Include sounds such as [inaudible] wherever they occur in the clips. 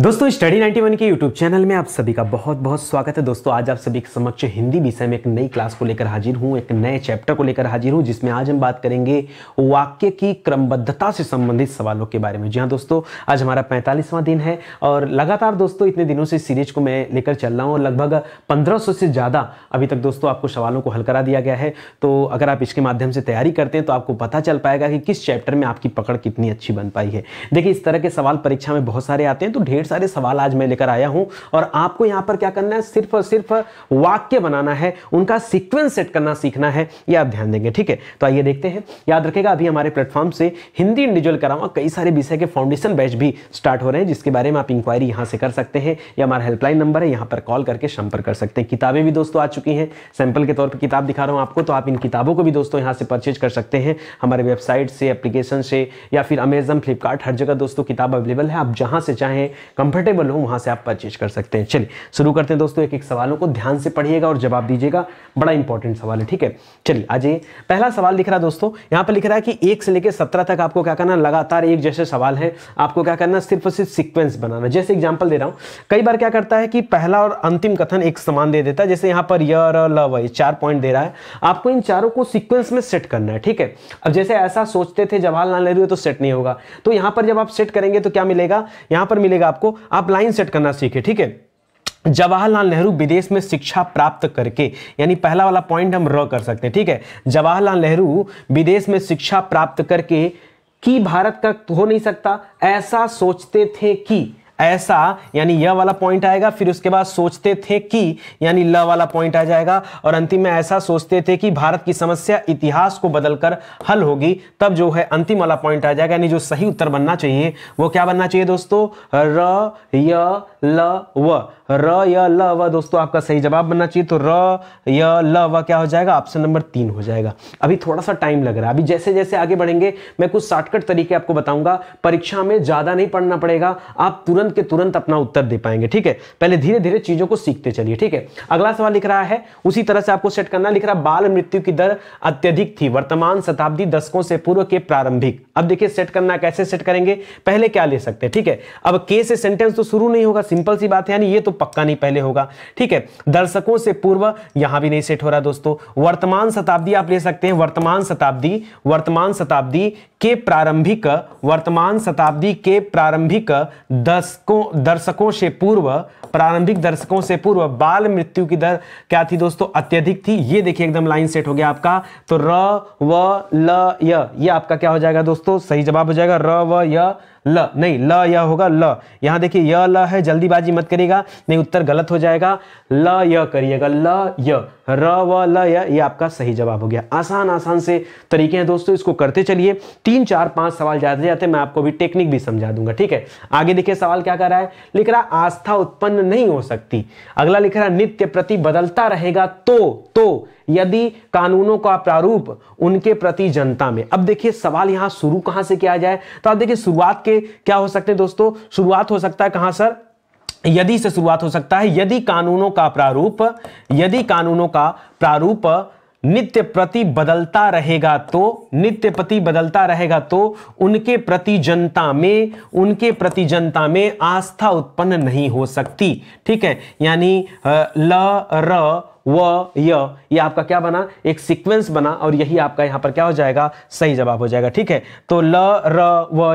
दोस्तों स्टडी 91 के YouTube channel में आप सभी का बहुत बहुत स्वागत है दोस्तों आज आप सभी के समक्ष हिंदी विषय में एक नई क्लास को लेकर हाजिर हूं एक नए चैप्टर को लेकर हाजिर हूं जिसमें आज हम बात करेंगे वाक्य की क्रमबद्धता से संबंधित सवालों के बारे में जी हाँ दोस्तों आज हमारा पैंतालीसवां दिन है और लगातार दोस्तों इतने दिनों से सीरीज को मैं लेकर चल रहा हूँ और लगभग पंद्रह से ज़्यादा अभी तक दोस्तों आपको सवालों को हल करा दिया गया है तो अगर आप इसके माध्यम से तैयारी करते हैं तो आपको पता चल पाएगा कि किस चैप्टर में आपकी पकड़ कितनी अच्छी बन पाई है देखिए इस तरह के सवाल परीक्षा में बहुत सारे आते हैं तो ढेर ढेर सारे सवाल आज मैं लेकर आया हूं और आपको यहां पर क्या करना है सिर्फ और सिर्फ वाक्य बनाना है उनका सीक्वेंस सेट करना सीखना है ये आप ध्यान देंगे ठीक है तो आइए देखते हैं याद रखेगा अभी हमारे प्लेटफॉर्म से हिंदी इंडिविजुअल करावा कई सारे विषय के फाउंडेशन बैच भी स्टार्ट हो रहे हैं जिसके बारे में आप इंक्वायरी यहाँ से कर सकते हैं या हमारा हेल्पलाइन नंबर है यहाँ पर कॉल करके संपर्क कर सकते हैं किताबें भी दोस्तों आ चुकी हैं सैंपल के तौर पर किताब दिखा रहा हूँ आपको तो आप इन किताबों को भी दोस्तों यहाँ से परचेज कर सकते हैं हमारे वेबसाइट से एप्लीकेशन से या फिर अमेजन फ्लिपकार्ट हर जगह दोस्तों किताब अवेलेबल है आप जहां से चाहें कंफर्टेबल हो वहाँ से आप परचेज कर सकते हैं चलिए शुरू करते हैं दोस्तों एक एक सवालों को ध्यान से पढ़िएगा और जवाब दीजिएगा बड़ा इंपॉर्टेंट सवाल है ठीक है चलिए आज पहला सवाल लिख रहा है दोस्तों यहाँ पर लिख रहा है कि एक से लेकर सत्रह तक आपको क्या करना लगातार एक जैसे सवाल है आपको क्या करना सिर्फ सिर्फ सिक्वेंस बनाना जैसे एग्जाम्पल दे रहा हूँ कई बार क्या करता है कि पहला और अंतिम कथन एक समान दे देता है जैसे यहाँ पर लव चार पॉइंट दे रहा है आपको इन चारों को सिक्वेंस में सेट करना है ठीक है अब जैसे ऐसा सोचते थे जवाहरलाल नेहरू तो सेट नहीं होगा तो यहां पर जब आप सेट करेंगे तो क्या मिलेगा यहां पर मिलेगा आपको आपको आप लाइन सेट करना सीखे ठीक है जवाहरलाल नेहरू विदेश में शिक्षा प्राप्त करके यानी पहला वाला पॉइंट हम र कर सकते हैं ठीक है जवाहरलाल नेहरू विदेश में शिक्षा प्राप्त करके कि भारत का हो नहीं सकता ऐसा सोचते थे कि ऐसा यानी यह वाला पॉइंट आएगा फिर उसके बाद सोचते थे कि यानी ल वाला पॉइंट आ जाएगा और अंतिम में ऐसा सोचते थे कि भारत की समस्या इतिहास को बदलकर हल होगी तब जो है अंतिम वाला पॉइंट आ जाएगा यानी जो सही उत्तर बनना चाहिए वो क्या बनना चाहिए दोस्तों र य ल व र या ल व दोस्तों आपका सही जवाब बनना चाहिए तो र या ल व क्या हो जाएगा ऑप्शन नंबर तीन हो जाएगा अभी थोड़ा सा टाइम लग रहा है अभी जैसे जैसे आगे बढ़ेंगे मैं कुछ शॉर्टकट तरीके आपको बताऊंगा परीक्षा में ज़्यादा नहीं पढ़ना पड़ेगा आप तुरंत के तुरंत अपना उत्तर दे पाएंगे ठीक है पहले धीरे धीरे चीज़ों को सीखते चलिए ठीक है अगला सवाल लिख रहा है उसी तरह से आपको सेट करना लिख रहा है बाल मृत्यु की दर अत्यधिक थी वर्तमान शताब्दी दशकों से पूर्व के प्रारंभिक अब देखिए सेट करना कैसे सेट करेंगे पहले क्या ले सकते हैं ठीक है अब के से सेंटेंस तो शुरू नहीं होगा सिंपल सी बात है यानी ये तो पक्का नहीं पहले होगा ठीक है दर्शकों से पूर्व यहां भी नहीं सेट हो रहा दोस्तों वर्तमान शताब्दी आप ले सकते हैं वर्तमान शताब्दी वर्तमान शताब्दी के प्रारंभिक वर्तमान शताब्दी के प्रारंभिक दशकों दर्शकों से पूर्व प्रारंभिक दर्शकों से पूर्व बाल मृत्यु की दर क्या थी दोस्तों अत्यधिक थी ये देखिए एकदम लाइन सेट हो गया आपका तो र व ल य ये आपका क्या हो जाएगा दोस्तों सही जवाब हो जाएगा र व य ल नहीं ल यह होगा ल यहां देखिए य ल है जल्दीबाजी मत करिएगा नहीं उत्तर गलत हो जाएगा ल य करिएगा ल य र व ल य ये आपका सही जवाब हो गया आसान आसान से तरीके हैं दोस्तों इसको करते चलिए तीन चार पांच सवाल जाते जाते मैं आपको भी टेक्निक भी समझा दूंगा ठीक है आगे देखिए सवाल क्या कर रहा है लिख रहा आस्था उत्पन्न नहीं हो सकती अगला लिख रहा नित्य प्रति बदलता रहेगा तो तो यदि कानूनों का प्रारूप उनके प्रति जनता में अब देखिए सवाल यहां शुरू कहां से किया जाए तो आप देखिए शुरुआत के क्या हो सकते हैं दोस्तों शुरुआत हो सकता है कहां सर यदि से शुरुआत हो सकता है यदि कानूनों का प्रारूप यदि कानूनों का प्रारूप नित्य प्रति बदलता रहेगा तो नित्य प्रति बदलता रहेगा तो उनके प्रति जनता में उनके प्रति जनता में आस्था उत्पन्न नहीं हो सकती ठीक है यानी ल र व ये आपका क्या बना एक सीक्वेंस बना और यही आपका यहाँ पर क्या हो जाएगा सही जवाब हो जाएगा ठीक है तो ल र व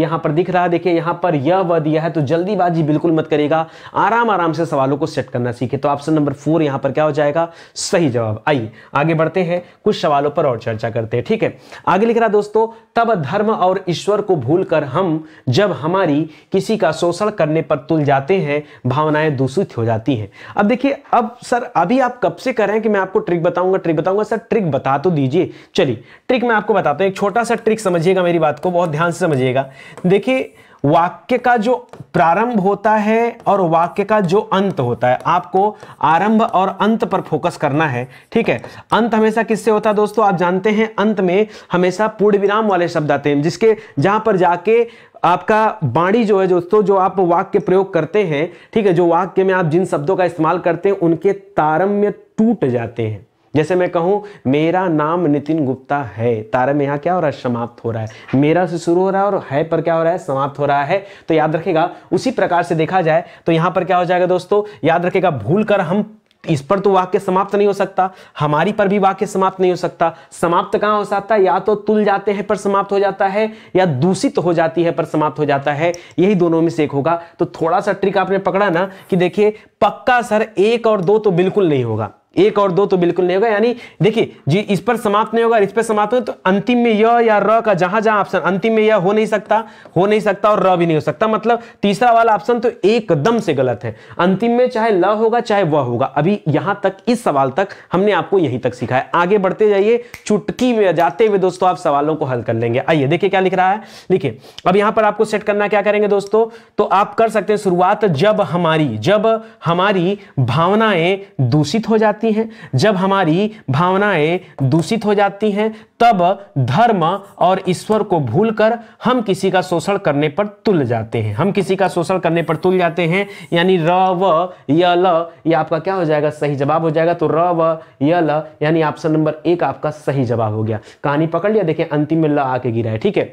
यहाँ पर दिख रहा है देखिए यहाँ पर यह व दिया है तो जल्दीबाजी बिल्कुल मत करेगा आराम आराम से सवालों को सेट करना सीखे तो ऑप्शन नंबर फोर यहाँ पर क्या हो जाएगा सही जवाब आइए आगे बढ़ते हैं कुछ सवालों पर और चर्चा करते हैं ठीक है आगे लिख रहा दोस्तों तब धर्म और ईश्वर को भूल हम जब हमारी किसी का शोषण करने पर तुल जाते हैं भावनाएं दूषित हो जाती है अब देखिए अब सर अभी आप आप कब से कर रहे हैं कि मैं आपको ट्रिक बताऊंगा ट्रिक बताऊंगा सर ट्रिक बता तो दीजिए चलिए ट्रिक मैं आपको बताता हूँ एक छोटा सा ट्रिक समझिएगा मेरी बात को बहुत ध्यान से समझिएगा देखिए वाक्य का जो प्रारंभ होता है और वाक्य का जो अंत होता है आपको आरंभ और अंत पर फोकस करना है ठीक है अंत हमेशा किससे होता है दोस्तों आप जानते हैं अंत में हमेशा पूर्ण विराम वाले शब्द आते हैं जिसके जहां पर जाके आपका बाणी जो है दोस्तों जो आप वाक्य प्रयोग करते हैं ठीक है जो वाक्य में आप जिन शब्दों का इस्तेमाल करते हैं उनके तारम्य टूट जाते हैं जैसे मैं कहूं मेरा नाम नितिन गुप्ता है तारा में यहां क्या हो रहा है समाप्त हो रहा है मेरा से शुरू हो रहा है और है पर क्या हो रहा है समाप्त हो रहा है तो याद रखेगा उसी प्रकार से देखा जाए तो यहां पर क्या हो जाएगा दोस्तों याद रखेगा भूल कर हम इस पर तो वाक्य समाप्त नहीं हो सकता हमारी पर भी वाक्य समाप्त नहीं हो सकता समाप्त कहां हो सकता है या तो तुल जाते हैं पर समाप्त हो जाता है या दूषित हो जाती है पर समाप्त हो जाता है यही दोनों में से एक होगा तो थोड़ा सा ट्रिक आपने पकड़ा ना कि देखिए पक्का सर एक और दो तो बिल्कुल नहीं होगा एक और दो तो बिल्कुल नहीं होगा यानी देखिए जी इस पर समाप्त नहीं होगा इस पर समाप्त होगा तो अंतिम में यह या र का जहां जहां ऑप्शन अंतिम में यह हो नहीं सकता हो नहीं सकता और र भी नहीं हो सकता मतलब तीसरा वाला ऑप्शन तो एकदम से गलत है अंतिम में चाहे ल होगा चाहे वह होगा अभी यहां तक इस सवाल तक हमने आपको यहीं तक सिखाया आगे बढ़ते जाइए चुटकी में जाते हुए दोस्तों आप सवालों को हल कर लेंगे आइए देखिए क्या लिख रहा है देखिए अब यहां पर आपको सेट करना क्या करेंगे दोस्तों तो आप कर सकते हैं शुरुआत जब हमारी जब हमारी भावनाएं दूषित हो जाती जाती हैं जब हमारी भावनाएं दूषित हो जाती हैं तब धर्म और ईश्वर को भूलकर हम किसी का शोषण करने पर तुल जाते हैं हम किसी का शोषण करने पर तुल जाते हैं यानी र व य ल ये आपका क्या हो जाएगा सही जवाब हो जाएगा तो र व य ल यानी ऑप्शन नंबर एक आपका सही जवाब हो गया कहानी पकड़ लिया देखिए अंतिम में ल आके गिरा है ठीक है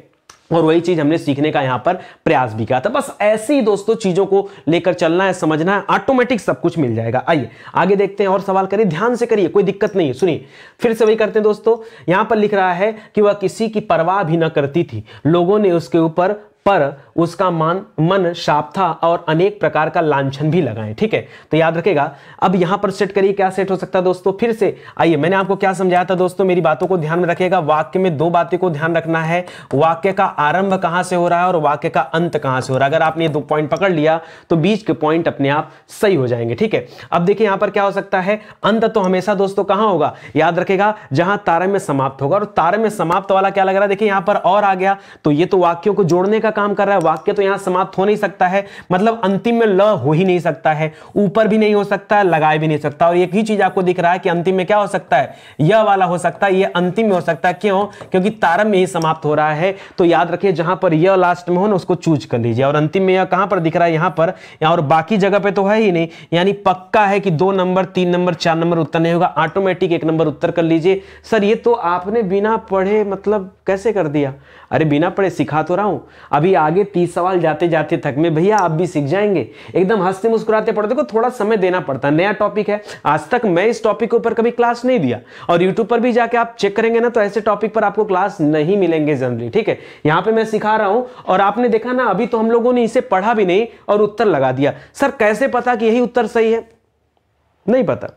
और वही चीज हमने सीखने का यहां पर प्रयास भी किया था बस ऐसे ही दोस्तों चीजों को लेकर चलना है समझना है ऑटोमेटिक सब कुछ मिल जाएगा आइए आगे देखते हैं और सवाल करिए ध्यान से करिए कोई दिक्कत नहीं है सुनिए फिर से वही करते हैं दोस्तों यहां पर लिख रहा है कि वह किसी की परवाह भी ना करती थी लोगों ने उसके ऊपर पर उसका मान मन शाप था और अनेक प्रकार का लांछन भी लगाए ठीक है तो याद रखेगा अब यहां पर सेट करिए क्या सेट हो सकता है दोस्तों फिर से आइए मैंने आपको क्या समझाया था दोस्तों मेरी बातों को ध्यान में रखेगा वाक्य में दो बातें को ध्यान रखना है वाक्य का आरंभ कहां से हो रहा है और वाक्य का अंत कहां से हो रहा है अगर आपने ये दो पॉइंट पकड़ लिया तो बीच के पॉइंट अपने आप सही हो जाएंगे ठीक है अब देखिए यहां पर क्या हो सकता है अंत तो हमेशा दोस्तों कहां होगा याद रखेगा जहां तारे में समाप्त होगा और तारे में समाप्त वाला क्या लग रहा है देखिए यहां पर और आ गया तो ये तो वाक्यों को जोड़ने का काम कर रहा है वाक्य तो यहां समाप्त हो नहीं सकता है मतलब अंतिम में ल हो ही नहीं सकता है ऊपर भी नहीं हो सकता है लगाए भी नहीं सकता और एक ही चीज आपको दिख रहा है कि अंतिम में क्या हो सकता है यह वाला हो सकता है यह अंतिम में हो सकता है क्यों क्योंकि तारम में ही समाप्त हो रहा है तो याद रखिए जहां पर यह लास्ट में हो ना उसको चूज कर लीजिए और अंतिम में यह कहां पर दिख रहा है यहां पर और बाकी जगह पर तो है ही नहीं यानी पक्का है कि दो नंबर तीन नंबर चार नंबर उत्तर नहीं होगा ऑटोमेटिक एक नंबर उत्तर कर लीजिए सर ये तो आपने बिना पढ़े मतलब कैसे कर दिया अरे बिना पढ़े सिखा तो रहा हूं अब अभी आगे तीस सवाल जाते जाते थक में भैया आप भी सीख जाएंगे एकदम हंसते मुस्कुराते पढ़ते को थोड़ा समय देना पड़ता है नया टॉपिक है आज तक मैं इस टॉपिक के ऊपर कभी क्लास नहीं दिया और यूट्यूब पर भी जाके आप चेक करेंगे ना तो ऐसे टॉपिक पर आपको क्लास नहीं मिलेंगे जनरली ठीक है यहाँ पे मैं सिखा रहा हूँ और आपने देखा ना अभी तो हम लोगों ने इसे पढ़ा भी नहीं और उत्तर लगा दिया सर कैसे पता कि यही उत्तर सही है नहीं पता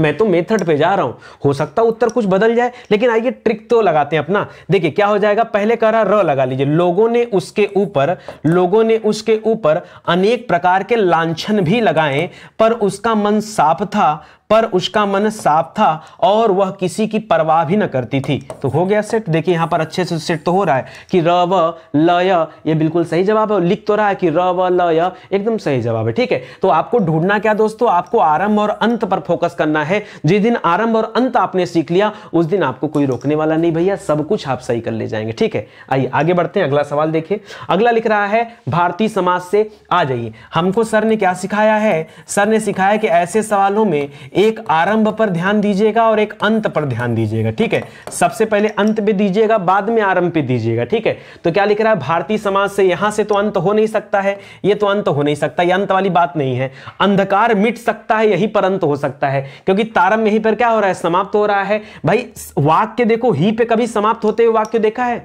मैं तो मेथड पे जा रहा हूं हो सकता है उत्तर कुछ बदल जाए लेकिन आइए ट्रिक तो लगाते हैं अपना देखिए क्या हो जाएगा पहले कह रहा र लगा लीजिए लोगों ने उसके ऊपर लोगों ने उसके ऊपर अनेक प्रकार के लांछन भी लगाए पर उसका मन साफ था पर उसका मन साफ था और वह किसी की परवाह भी न करती थी तो हो गया सेट देखिए यहाँ पर अच्छे से सेट तो हो रहा है कि र व लय ये बिल्कुल सही जवाब है लिख तो रहा है कि र व लय एकदम सही जवाब है ठीक है तो आपको ढूंढना क्या दोस्तों आपको आरंभ और अंत पर फोकस करना है जिस दिन आरंभ और अंत आपने सीख लिया उस दिन आपको कोई रोकने वाला नहीं भैया सब कुछ आप सही कर ले जाएंगे ठीक है आइए आगे बढ़ते हैं अगला सवाल देखिए अगला लिख रहा है भारतीय समाज से आ जाइए हमको सर ने क्या सिखाया है सर ने सिखाया कि ऐसे सवालों में एक आरंभ पर ध्यान दीजिएगा और एक अंत पर ध्यान दीजिएगा ठीक है सबसे पहले अंत पे दीजिएगा बाद में आरंभ पे दीजिएगा ठीक है तो क्या लिख रहा है भारतीय समाज से यहां से तो अंत हो नहीं सकता है ये तो अंत हो नहीं सकता ये अंत वाली बात नहीं है अंधकार मिट सकता है यही पर अंत हो सकता है क्योंकि तारम यही पर क्या हो रहा है समाप्त हो रहा है भाई वाक्य देखो ही पे कभी समाप्त होते हुए वाक्य देखा है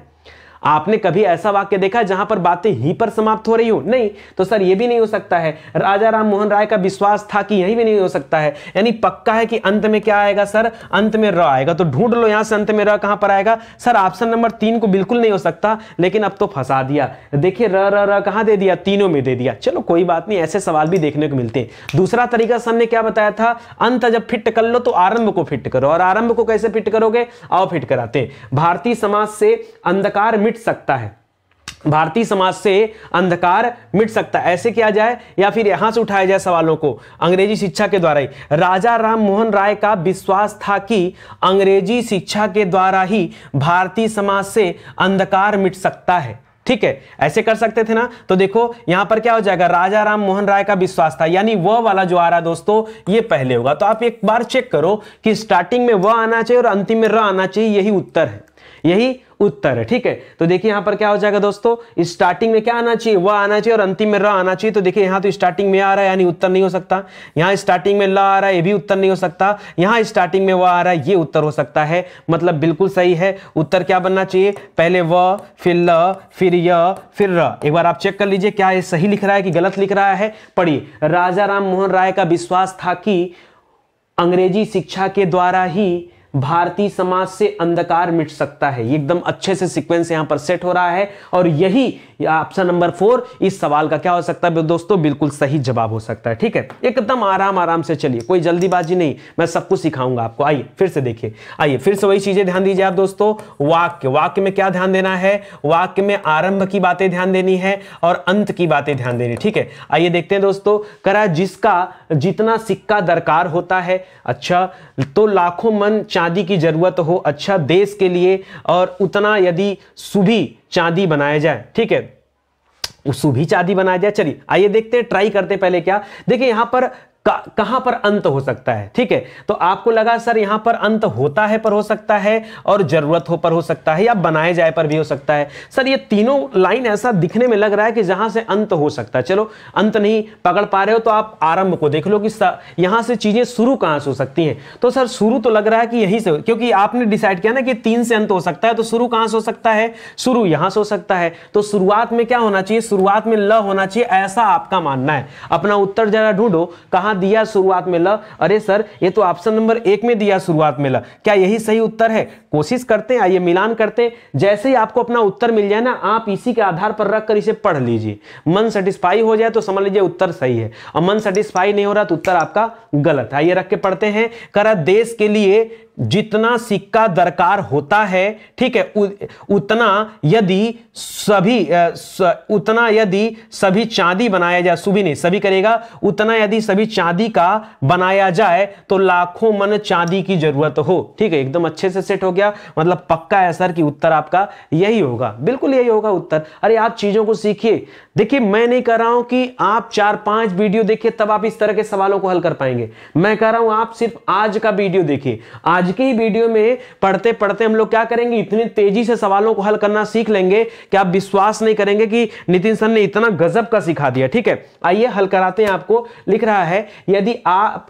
आपने कभी ऐसा वाक्य देखा जहां पर बातें ही पर समाप्त हो रही हो नहीं तो सर यह भी नहीं हो सकता है राजा राम मोहन राय का विश्वास था कि यही भी नहीं हो सकता है यानी पक्का है कि अंत में क्या आएगा सर अंत में र आएगा तो ढूंढ लो यहां से अंत में र कहां पर आएगा सर ऑप्शन नंबर तीन को बिल्कुल नहीं हो सकता लेकिन अब तो फंसा दिया देखिए र र र कहां दे दिया तीनों में दे दिया चलो कोई बात नहीं ऐसे सवाल भी देखने को मिलते हैं दूसरा तरीका सर ने क्या बताया था अंत जब फिट कर लो तो आरंभ को फिट करो और आरंभ को कैसे फिट करोगे आओ फिट कराते भारतीय समाज से अंधकार मिट मिट सकता है भारतीय समाज से अंधकार मिट सकता ऐसे किया जाए या फिर यहां से उठाया जाए सवालों को अंग्रेजी शिक्षा के द्वारा ही राजा राम मोहन राय का विश्वास था कि अंग्रेजी शिक्षा के द्वारा ही भारतीय समाज से अंधकार मिट सकता है ठीक है ऐसे कर सकते थे ना तो देखो यहां पर क्या हो जाएगा राजा राम मोहन राय का विश्वास था यानी वह वाला जो आ रहा है दोस्तों ये पहले होगा तो आप एक बार चेक करो कि स्टार्टिंग में वह आना चाहिए और अंतिम में र आना चाहिए यही उत्तर है यही उत्तर है ठीक है तो देखिए यहां पर क्या हो जाएगा दोस्तों स्टार्टिंग में क्या आना चाहिए वह आना चाहिए और अंतिम में र आना चाहिए तो देखिए यहां तो स्टार्टिंग में आ रहा है यानी उत्तर नहीं हो सकता यहां स्टार्टिंग में ल आ रहा है ये भी उत्तर नहीं हो सकता यहां स्टार्टिंग में वह आ रहा है ये उत्तर हो सकता है मतलब बिल्कुल सही है उत्तर क्या बनना चाहिए पहले व फिर ल फिर य फिर र एक बार आप चेक कर लीजिए क्या ये सही लिख रहा है कि गलत लिख रहा है पढ़िए राजा राम मोहन राय का विश्वास था कि अंग्रेजी शिक्षा के द्वारा ही भारतीय समाज से अंधकार मिट सकता है एकदम अच्छे से सीक्वेंस यहां पर सेट हो रहा है और यही ऑप्शन नंबर फोर इस सवाल का क्या हो सकता है दोस्तों बिल्कुल सही जवाब हो सकता है ठीक है एकदम आराम आराम से चलिए कोई जल्दीबाजी नहीं मैं सब कुछ सिखाऊंगा आपको आइए फिर से देखिए आइए फिर से वही चीजें ध्यान दीजिए आप दोस्तों वाक्य वाक्य में क्या ध्यान देना है वाक्य में आरंभ की बातें ध्यान देनी है और अंत की बातें ध्यान देनी ठीक है आइए देखते हैं दोस्तों करा जिसका जितना सिक्का दरकार होता है अच्छा तो लाखों मन चांदी की जरूरत हो अच्छा देश के लिए और उतना यदि सुबह चांदी बनाया जाए ठीक है उसू भी चांदी बनाया जाए चलिए आइए देखते हैं ट्राई करते पहले क्या देखिए यहां पर कहां पर अंत हो सकता है ठीक है तो आपको लगा सर यहां पर अंत होता है पर हो सकता है और जरूरत हो पर हो सकता है या बनाए जाए पर भी हो सकता है सर ये तीनों लाइन ऐसा दिखने में लग रहा है कि जहां से अंत हो सकता है चलो अंत नहीं पकड़ पा रहे हो तो आप आरंभ को देख लो कि यहां से चीजें शुरू कहां से हो सकती हैं तो सर शुरू तो लग रहा है कि यहीं से क्योंकि आपने डिसाइड किया ना कि तीन से अंत हो सकता है तो शुरू कहां से हो सकता है शुरू यहां से हो सकता है तो शुरुआत में क्या होना चाहिए शुरुआत में ल होना चाहिए ऐसा आपका मानना है अपना उत्तर जरा ढूंढो कहां कहां दिया शुरुआत में ल अरे सर ये तो ऑप्शन नंबर एक में दिया शुरुआत में ल क्या यही सही उत्तर है कोशिश करते हैं आइए मिलान करते हैं जैसे ही आपको अपना उत्तर मिल जाए ना आप इसी के आधार पर रखकर इसे पढ़ लीजिए मन सेटिस्फाई हो जाए तो समझ लीजिए उत्तर सही है और मन सेटिस्फाई नहीं हो रहा तो उत्तर आपका गलत है आइए रख के पढ़ते हैं करा देश के लिए जितना सिक्का दरकार होता है ठीक है उ, उतना यदि सभी स, उतना यदि सभी चांदी बनाया जाए सुबह नहीं सभी करेगा उतना यदि सभी चांदी का बनाया जाए तो लाखों मन चांदी की जरूरत हो ठीक है एकदम अच्छे से सेट हो गया मतलब पक्का है सर कि उत्तर आपका यही होगा बिल्कुल यही होगा उत्तर अरे आप चीजों को सीखिए देखिए मैं नहीं कह रहा हूं कि आप चार पांच वीडियो देखिए तब आप इस तरह के सवालों को हल कर पाएंगे मैं कह रहा हूं आप सिर्फ आज का वीडियो देखिए आज आज के ही वीडियो में पढ़ते पढ़ते हम लोग क्या करेंगे इतनी तेजी से सवालों को हल करना सीख लेंगे कि आप विश्वास नहीं करेंगे कि नितिन सर ने इतना गजब का सिखा दिया ठीक है आइए हल कराते हैं आपको लिख रहा है यदि आप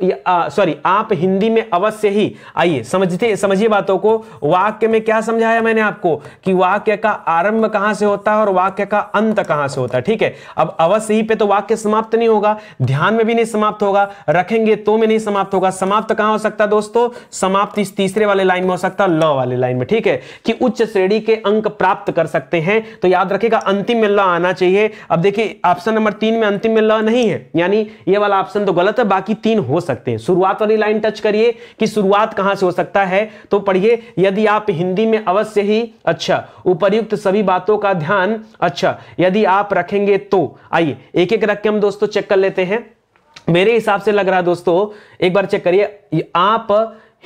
सॉरी आप हिंदी में अवश्य ही आइए समझते समझिए बातों को वाक्य में क्या समझाया मैंने आपको कि वाक्य का आरंभ कहां से होता है और वाक्य का अंत कहां से होता है ठीक है अब अवश्य ही पे तो वाक्य समाप्त नहीं होगा ध्यान में भी नहीं समाप्त होगा रखेंगे तो में नहीं समाप्त होगा समाप्त कहां हो सकता दोस्तों समाप्त इस तीसरे वाले लाइन में हो सकता है ल वाले लाइन में ठीक है कि उच्च श्रेणी के अंक प्राप्त कर सकते हैं तो याद रखेगा अंतिम में ल आना चाहिए अब देखिए ऑप्शन नंबर तीन में अंतिम में ल नहीं है यानी ये वाला ऑप्शन तो गलत है बाकी तीन हो सकते हैं शुरुआत वाली लाइन टच करिए कि शुरुआत कहां से हो सकता है तो पढ़िए यदि आप हिंदी में अवश्य ही अच्छा उपरयुक्त सभी बातों का ध्यान अच्छा यदि आप रखेंगे तो आइए एक एक रख के हम दोस्तों चेक कर लेते हैं मेरे हिसाब से लग रहा है दोस्तों एक बार चेक करिए आप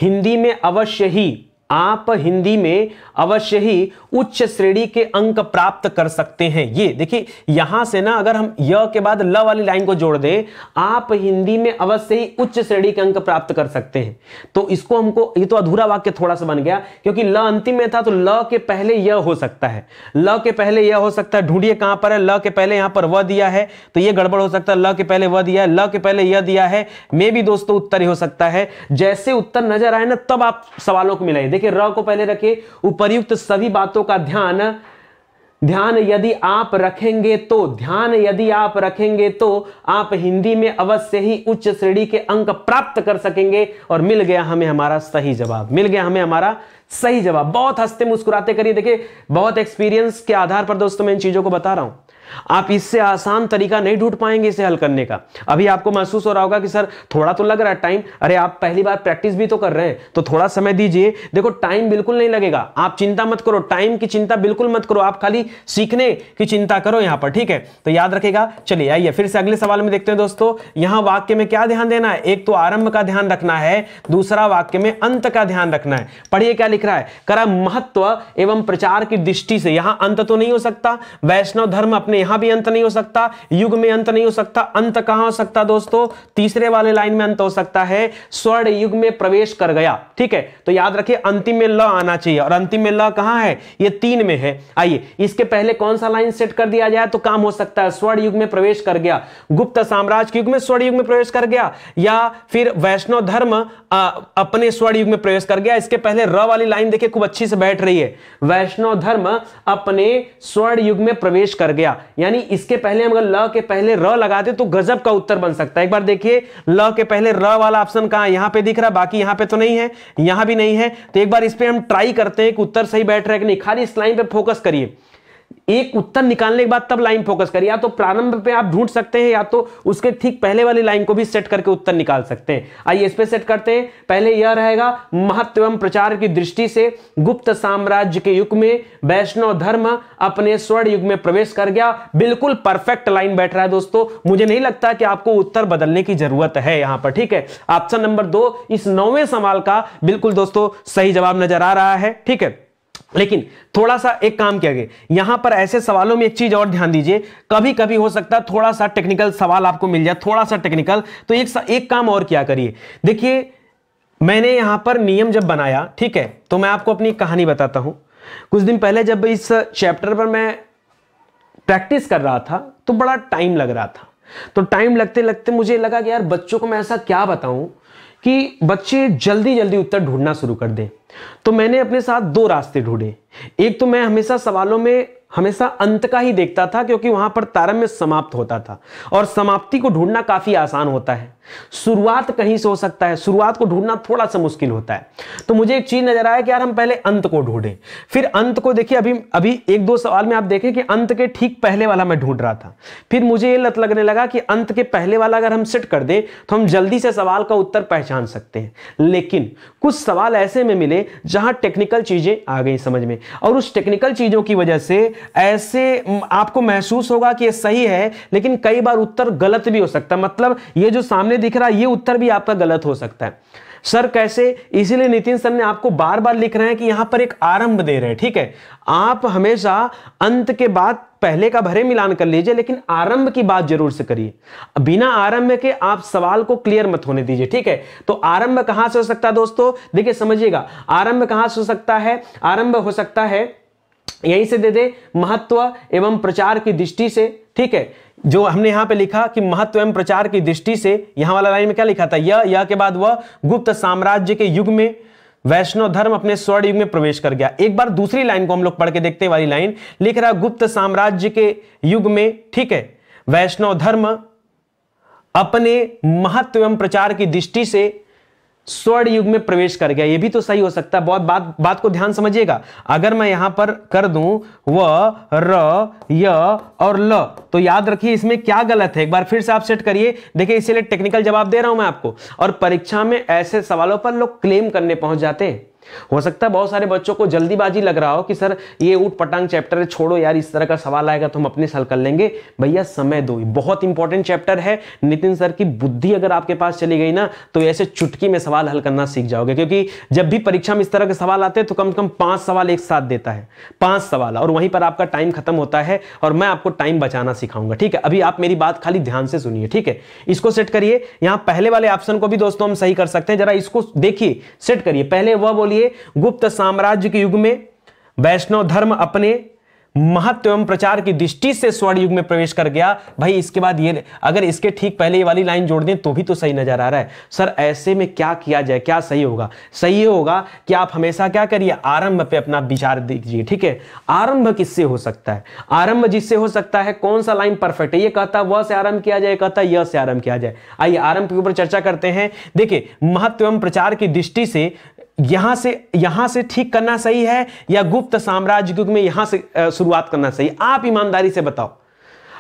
हिंदी में अवश्य ही आप हिंदी में अवश्य ही उच्च श्रेणी के अंक प्राप्त कर सकते हैं ये देखिए यहां से ना अगर हम य के बाद ल वाली लाइन को जोड़ दें आप हिंदी में अवश्य ही उच्च श्रेणी के अंक प्राप्त कर सकते हैं तो इसको हमको ये तो अधूरा वाक्य थोड़ा सा बन गया क्योंकि ल अंतिम में था तो ल के पहले यह हो सकता है ल के पहले यह हो सकता है ढूंढिए कहां पर है ल के पहले यहां पर वह दिया है तो यह गड़बड़ हो सकता है ल के पहले व दिया है ल के पहले यह दिया है मे भी दोस्तों उत्तर ही हो सकता है जैसे उत्तर नजर आए ना तब आप सवालों को मिलाइए देखिए र को पहले रखिए उपर्युक्त सभी बातों का ध्यान ध्यान यदि आप रखेंगे तो ध्यान यदि आप रखेंगे तो आप हिंदी में अवश्य ही उच्च श्रेणी के अंक प्राप्त कर सकेंगे और मिल गया हमें हमारा सही जवाब मिल गया हमें हमारा सही जवाब बहुत हंसते मुस्कुराते करिए देखिए बहुत एक्सपीरियंस के आधार पर दोस्तों मैं इन चीजों को बता रहा हूं आप इससे आसान तरीका नहीं ढूंढ पाएंगे इसे हल करने का अभी आपको महसूस हो रहा होगा कि सर थोड़ा तो लग रहा है टाइम अरे आप पहली बार प्रैक्टिस भी तो कर रहे हैं तो थोड़ा समय दीजिए देखो टाइम बिल्कुल नहीं लगेगा आप चिंता मत करो टाइम की चिंता बिल्कुल मत करो आप खाली सीखने की चिंता करो यहां पर ठीक है तो याद रखेगा चलिए आइए फिर से अगले सवाल में देखते हैं दोस्तों यहां वाक्य में क्या ध्यान देना है एक तो आरंभ का ध्यान रखना है दूसरा वाक्य में अंत का ध्यान रखना है पढ़िए क्या लिख रहा है करा महत्व एवं प्रचार की दृष्टि से यहां अंत तो नहीं हो सकता वैष्णव धर्म अपने में यहां भी अंत नहीं हो सकता युग में अंत नहीं हो सकता अंत कहां हो सकता दोस्तों तीसरे वाले लाइन में अंत हो सकता है स्वर्ण युग में प्रवेश कर गया ठीक है तो याद रखिए अंतिम में ल आना चाहिए और अंतिम में ल कहां है ये तीन में है आइए इसके पहले कौन सा लाइन सेट कर दिया जाए तो काम हो सकता है स्वर्ण युग में प्रवेश कर गया गुप्त साम्राज्य युग में स्वर्ण युग में प्रवेश कर गया या फिर वैष्णव धर्म अपने स्वर्ण युग में प्रवेश कर गया इसके पहले र वाली लाइन देखिए खूब अच्छी से बैठ रही है वैष्णव धर्म अपने स्वर्ण युग में प्रवेश कर गया यानी इसके पहले हम अगर ल के पहले र लगा दे तो गजब का उत्तर बन सकता है एक बार देखिए ल के पहले र वाला ऑप्शन कहां यहां पे दिख रहा बाकी यहां पे तो नहीं है यहां भी नहीं है तो एक बार इस पर हम ट्राई करते हैं कि उत्तर सही बैठ रहा है कि नहीं खाली इस लाइन पे फोकस करिए एक उत्तर निकालने के बाद तब लाइन फोकस करिए या तो प्रारंभ पे आप ढूंढ सकते हैं या तो उसके ठीक पहले वाली लाइन को भी सेट करके उत्तर निकाल सकते हैं आइए इस पे सेट करते हैं पहले यह रहेगा महत्व प्रचार की दृष्टि से गुप्त साम्राज्य के युग में वैष्णव धर्म अपने स्वर्ण युग में प्रवेश कर गया बिल्कुल परफेक्ट लाइन बैठ रहा है दोस्तों मुझे नहीं लगता कि आपको उत्तर बदलने की जरूरत है यहां पर ठीक है ऑप्शन नंबर दो इस नौवें सवाल का बिल्कुल दोस्तों सही जवाब नजर आ रहा है ठीक है लेकिन थोड़ा सा एक काम किया गया यहां पर ऐसे सवालों में एक चीज और ध्यान दीजिए कभी कभी हो सकता है थोड़ा सा टेक्निकल सवाल आपको मिल जाए थोड़ा सा टेक्निकल तो एक एक काम और क्या करिए देखिए मैंने यहां पर नियम जब बनाया ठीक है तो मैं आपको अपनी कहानी बताता हूं कुछ दिन पहले जब इस चैप्टर पर मैं प्रैक्टिस कर रहा था तो बड़ा टाइम लग रहा था तो टाइम लगते लगते मुझे लगा कि यार बच्चों को मैं ऐसा क्या बताऊं कि बच्चे जल्दी जल्दी उत्तर ढूंढना शुरू कर दें तो मैंने अपने साथ दो रास्ते ढूंढे एक तो मैं हमेशा सवालों में हमेशा अंत का ही देखता था क्योंकि वहां पर तारम्य समाप्त होता था और समाप्ति को ढूंढना काफी आसान होता है शुरुआत कहीं से हो सकता है शुरुआत को ढूंढना थोड़ा सा मुश्किल होता है तो मुझे एक चीज नजर आया कि यार हम पहले अंत को ढूंढें फिर अंत को देखिए अभी अभी एक दो सवाल में आप देखें कि अंत के ठीक पहले वाला मैं ढूंढ रहा था फिर मुझे ये लत लगने लगा कि अंत के पहले वाला अगर हम सेट कर दें तो हम जल्दी से सवाल का उत्तर पहचान सकते हैं लेकिन कुछ सवाल ऐसे में मिले जहां टेक्निकल चीजें आ गई समझ में और उस टेक्निकल चीजों की वजह से ऐसे आपको महसूस होगा कि यह सही है लेकिन कई बार उत्तर गलत भी हो सकता मतलब ये जो सामने हमें दिख रहा ये उत्तर भी आपका गलत हो सकता है सर कैसे इसीलिए नितिन सर ने आपको बार बार लिख रहे हैं कि यहां पर एक आरंभ दे रहे हैं ठीक है आप हमेशा अंत के बाद पहले का भरे मिलान कर लीजिए लेकिन आरंभ की बात जरूर से करिए बिना आरंभ के आप सवाल को क्लियर मत होने दीजिए ठीक है तो आरंभ कहां से हो सकता है दोस्तों देखिए समझिएगा आरंभ कहां से हो सकता है आरंभ हो सकता है यहीं से दे दे महत्व एवं प्रचार की दृष्टि से ठीक है जो हमने यहां पे लिखा कि महत्व एवं प्रचार की दृष्टि से यहां वाला लाइन में क्या लिखा था यह यह के बाद वह गुप्त साम्राज्य के युग में वैष्णव धर्म अपने स्वर्ण युग में प्रवेश कर गया एक बार दूसरी लाइन को हम लोग पढ़ के देखते वाली लाइन लिख रहा गुप्त साम्राज्य के युग में ठीक है वैष्णव धर्म अपने महत्व एवं प्रचार की दृष्टि से स्वर्ण युग में प्रवेश कर गया ये भी तो सही हो सकता है बहुत बात बात को ध्यान समझिएगा अगर मैं यहां पर कर दूं व र य और ल तो याद रखिए इसमें क्या गलत है एक बार फिर से आप सेट करिए देखिए इसीलिए टेक्निकल जवाब दे रहा हूं मैं आपको और परीक्षा में ऐसे सवालों पर लोग क्लेम करने पहुंच जाते हैं हो सकता है बहुत सारे बच्चों को जल्दीबाजी लग रहा हो कि सर ये ऊट पटांग चैप्टर है छोड़ो यार इस तरह का सवाल आएगा तो हम अपने साल कर लेंगे भैया समय दो बहुत इंपॉर्टेंट चैप्टर है नितिन सर की बुद्धि अगर आपके पास चली गई ना तो ऐसे चुटकी में सवाल हल करना सीख जाओगे क्योंकि जब भी परीक्षा में इस तरह के सवाल आते हैं तो कम से कम पांच सवाल एक साथ देता है पांच सवाल और वहीं पर आपका टाइम खत्म होता है और मैं आपको टाइम बचाना सिखाऊंगा ठीक है अभी आप मेरी बात खाली ध्यान से सुनिए ठीक है इसको सेट करिए यहां पहले वाले ऑप्शन को भी दोस्तों हम सही कर सकते हैं जरा इसको देखिए सेट करिए पहले वह बोलिए लिए गुप्त साम्राज्य के युग में वैष्णव धर्म अपने महत्व एवं प्रचार की दृष्टि से स्वर्ण युग में प्रवेश कर गया भाई इसके बाद ये अगर इसके ठीक पहले ये वाली लाइन जोड़ दें तो भी तो सही नजर आ रहा है सर ऐसे में क्या किया जाए क्या सही होगा सही होगा कि आप हमेशा क्या करिए आरंभ पे अपना विचार दीजिए ठीक है आरंभ किससे हो सकता है आरंभ जिससे हो सकता है कौन सा लाइन परफेक्ट है ये कहता वह से आरंभ किया जाए कहता यह से आरंभ किया जाए आइए आरंभ के ऊपर चर्चा करते हैं देखिए महत्व एवं प्रचार की दृष्टि से यहां से यहां से ठीक करना सही है या गुप्त साम्राज्य युग में यहां से शुरुआत करना सही है आप ईमानदारी से बताओ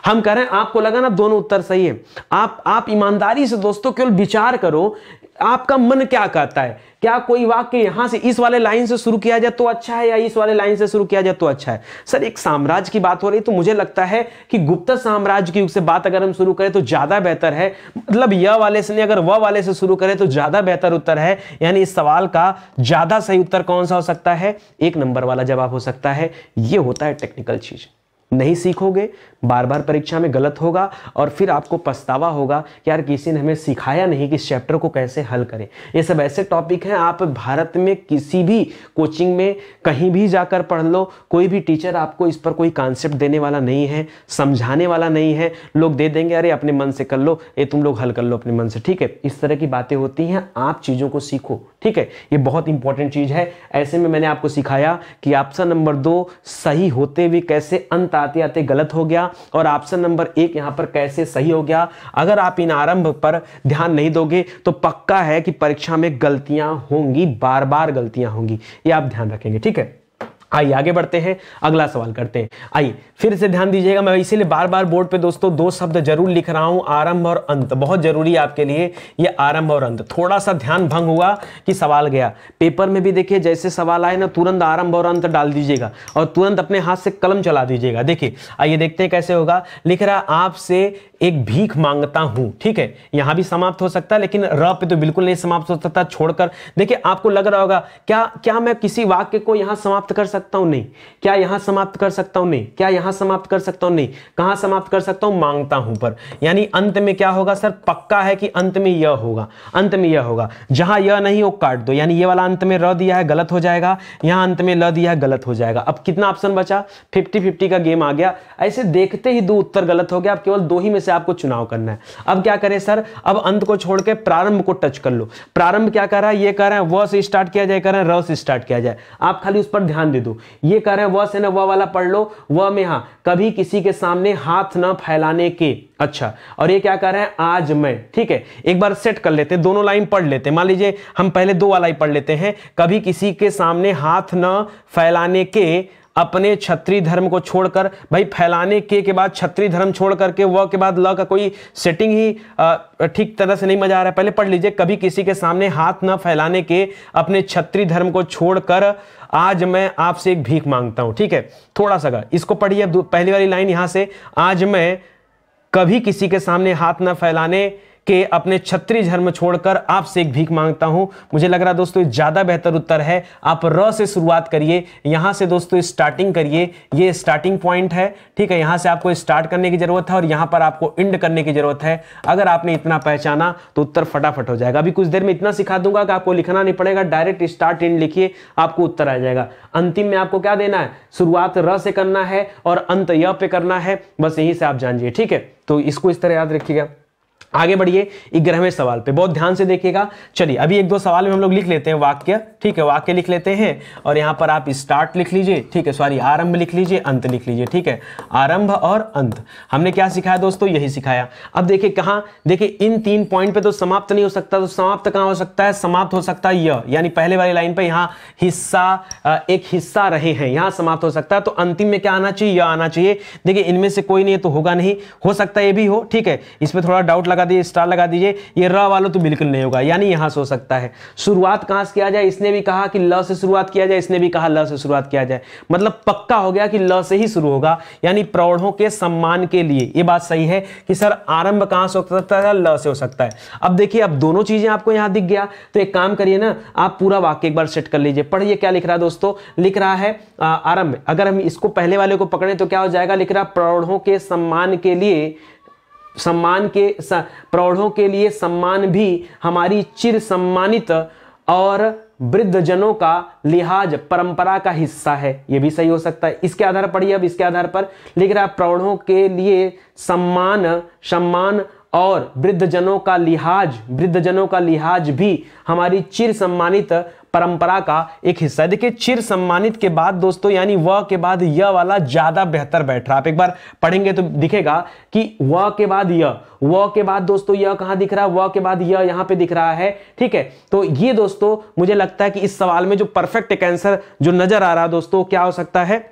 हम कह रहे हैं आपको लगा ना दोनों उत्तर सही है आप आप ईमानदारी से दोस्तों केवल विचार करो आपका मन क्या कहता है क्या कोई वाक्य यहां से इस वाले लाइन से शुरू किया जाए तो अच्छा है या इस वाले लाइन से शुरू किया जाए तो अच्छा है सर एक साम्राज्य की बात हो रही तो मुझे लगता है कि गुप्त साम्राज्य की युग से बात अगर हम शुरू करें तो ज़्यादा बेहतर है मतलब यह वाले से नहीं अगर वह वाले से शुरू करें तो ज़्यादा बेहतर उत्तर है यानी इस सवाल का ज़्यादा सही उत्तर कौन सा हो सकता है एक नंबर वाला जवाब हो सकता है यह होता है टेक्निकल चीज़ नहीं सीखोगे बार बार परीक्षा में गलत होगा और फिर आपको पछतावा होगा कि यार किसी ने हमें सिखाया नहीं कि इस चैप्टर को कैसे हल करें ये सब ऐसे टॉपिक हैं आप भारत में किसी भी कोचिंग में कहीं भी जाकर पढ़ लो कोई भी टीचर आपको इस पर कोई कॉन्सेप्ट देने वाला नहीं है समझाने वाला नहीं है लोग दे देंगे अरे अपने मन से कर लो ये तुम लोग हल कर लो अपने मन से ठीक है इस तरह की बातें होती हैं आप चीज़ों को सीखो ठीक है ये बहुत इंपॉर्टेंट चीज़ है ऐसे में मैंने आपको सिखाया कि ऑप्शन नंबर दो सही होते हुए कैसे अंत आते आते गलत हो गया और ऑप्शन नंबर एक यहां पर कैसे सही हो गया अगर आप इन आरंभ पर ध्यान नहीं दोगे तो पक्का है कि परीक्षा में गलतियां होंगी बार बार गलतियां होंगी ये आप ध्यान रखेंगे ठीक है आइए आगे बढ़ते हैं अगला सवाल करते हैं आइए फिर से ध्यान दीजिएगा मैं इसीलिए बार बार बोर्ड पे दोस्तों दो शब्द जरूर लिख रहा हूं आरंभ और अंत बहुत जरूरी आपके लिए ये आरंभ और अंत थोड़ा सा ध्यान भंग हुआ कि सवाल गया पेपर में भी देखिए जैसे सवाल आए ना तुरंत आरंभ और अंत डाल दीजिएगा और तुरंत अपने हाथ से कलम चला दीजिएगा देखिए आइए देखते हैं कैसे होगा लिख रहा आपसे एक भीख मांगता हूं ठीक है यहां भी समाप्त हो सकता है लेकिन र पे तो बिल्कुल नहीं समाप्त हो सकता छोड़कर देखिए आपको लग रहा होगा क्या क्या मैं किसी वाक्य को यहां समाप्त कर सकता हूं नहीं क्या यहां समाप्त कर सकता हूं नहीं क्या यहां समाप्त कर सकता हूं नहीं कहां समाप्त कर सकता हूं मांगता हूं पर यानी अंत में क्या होगा सर पक्का है कि अंत में यह होगा अंत में यह होगा जहां यह नहीं हो काट दो यानी ये वाला अंत में र दिया है गलत हो जाएगा यहां अंत में ल दिया है गलत हो जाएगा अब कितना ऑप्शन बचा फिफ्टी फिफ्टी का गेम आ गया ऐसे देखते ही दो उत्तर गलत हो गया आप केवल दो ही में से आपको चुनाव करना है अब क्या करें सर अब अंत को छोड़ के प्रारंभ को टच कर लो प्रारंभ क्या कर रहा है ये कह रहे हैं वह से स्टार्ट किया जाए कर रहे हैं रह से स्टार्ट किया जाए आप खाली उस पर ध्यान दे दो ये कह रहे हैं वह से ना वह वाला पढ़ लो वह में हाँ कभी किसी के सामने हाथ ना फैलाने के अच्छा और ये क्या कर रहे हैं आज मैं ठीक है एक बार सेट कर लेते हैं दोनों लाइन पढ़ लेते हैं मान लीजिए हम पहले दो वाला ही पढ़ लेते हैं कभी किसी के सामने हाथ न फैलाने के अपने क्षत्रिय धर्म को छोड़कर भाई फैलाने के के बाद क्षत्रिय धर्म छोड़ करके वह के बाद ल का कोई सेटिंग ही ठीक तरह से नहीं मजा आ रहा है पहले पढ़ लीजिए कभी किसी के सामने हाथ न फैलाने के अपने क्षत्रिय धर्म को छोड़कर आज मैं आपसे एक भीख मांगता हूं ठीक है थोड़ा सा इसको पढ़िए पहली वाली लाइन यहां से आज मैं कभी किसी के सामने हाथ न फैलाने कि अपने छत्री धर्म छोड़कर आपसे एक भीख मांगता हूं मुझे लग रहा दोस्तों ज़्यादा बेहतर उत्तर है आप र से शुरुआत करिए यहां से दोस्तों स्टार्टिंग करिए ये स्टार्टिंग पॉइंट है ठीक है यहां से आपको स्टार्ट करने की ज़रूरत है और यहां पर आपको इंड करने की ज़रूरत है अगर आपने इतना पहचाना तो उत्तर फटाफट हो जाएगा अभी कुछ देर में इतना सिखा दूंगा कि आपको लिखना नहीं पड़ेगा डायरेक्ट स्टार्ट इंड लिखिए आपको उत्तर आ जाएगा अंतिम में आपको क्या देना है शुरुआत र से करना है और अंत य पे करना है बस यहीं से आप जानिए ठीक है तो इसको इस तरह याद रखिएगा आगे बढ़िए में सवाल पे बहुत ध्यान से देखिएगा चलिए अभी एक दो सवाल में हम लोग लिख लेते हैं वाक्य ठीक है वाक्य लिख लेते हैं और यहाँ पर आप स्टार्ट लिख लीजिए ठीक है सॉरी आरंभ लिख लीजिए अंत लिख लीजिए ठीक है आरंभ और अंत हमने क्या सिखाया दोस्तों यही सिखाया अब देखिए कहाँ देखिए इन तीन पॉइंट पे तो समाप्त नहीं हो सकता तो समाप्त कहाँ हो सकता है समाप्त हो सकता है यह यानी पहले वाली लाइन पर यहाँ हिस्सा एक हिस्सा रहे हैं यहाँ समाप्त हो सकता है तो अंतिम में क्या आना चाहिए यह आना चाहिए देखिए इनमें से कोई नहीं तो होगा नहीं हो सकता ये भी हो ठीक है इसमें थोड़ा डाउट लगा दीजिए स्टार लगा दीजिए ये र वालों तो बिल्कुल नहीं होगा यानी यहां से हो सकता है शुरुआत कहां से किया जाए इसने भी कहा कि ल से शुरुआत किया जाए इसने भी कहा ल से शुरुआत किया जाए मतलब पक्का हो गया कि ल से ही शुरू होगा यानी प्रौढ़ों के सम्मान के लिए ये बात सही है कि सर आरंभ कहां से हो सकता है ल से हो सकता है अब देखिए अब दोनों चीज़ें आपको यहां दिख गया तो एक काम करिए ना आप पूरा वाक्य एक बार सेट कर लीजिए पढ़िए क्या लिख रहा है दोस्तों लिख रहा है आरंभ अगर हम इसको पहले वाले को पकड़े तो क्या हो जाएगा लिख रहा प्रौढ़ों के सम्मान के लिए सम्मान के प्रौढ़ों के लिए सम्मान भी हमारी चिर सम्मानित और जनों का लिहाज परंपरा का हिस्सा है यह भी सही हो सकता है इसके आधार पर ही अब इसके आधार पर लिख रहा प्रौढ़ों के लिए सम्मान सम्मान और वृद्ध जनों का लिहाज वृद्ध जनों का लिहाज भी हमारी चिर सम्मानित परंपरा का एक हिस्सा देखिए चिर सम्मानित के बाद दोस्तों यानी व के बाद य वाला ज्यादा बेहतर बैठ रहा आप एक बार पढ़ेंगे तो दिखेगा कि व के बाद य व के बाद दोस्तों यह कहां दिख रहा है व के बाद यह यहां पे दिख रहा है ठीक है तो ये दोस्तों मुझे लगता है कि इस सवाल में जो परफेक्ट एक आंसर जो नजर आ रहा है दोस्तों क्या हो सकता है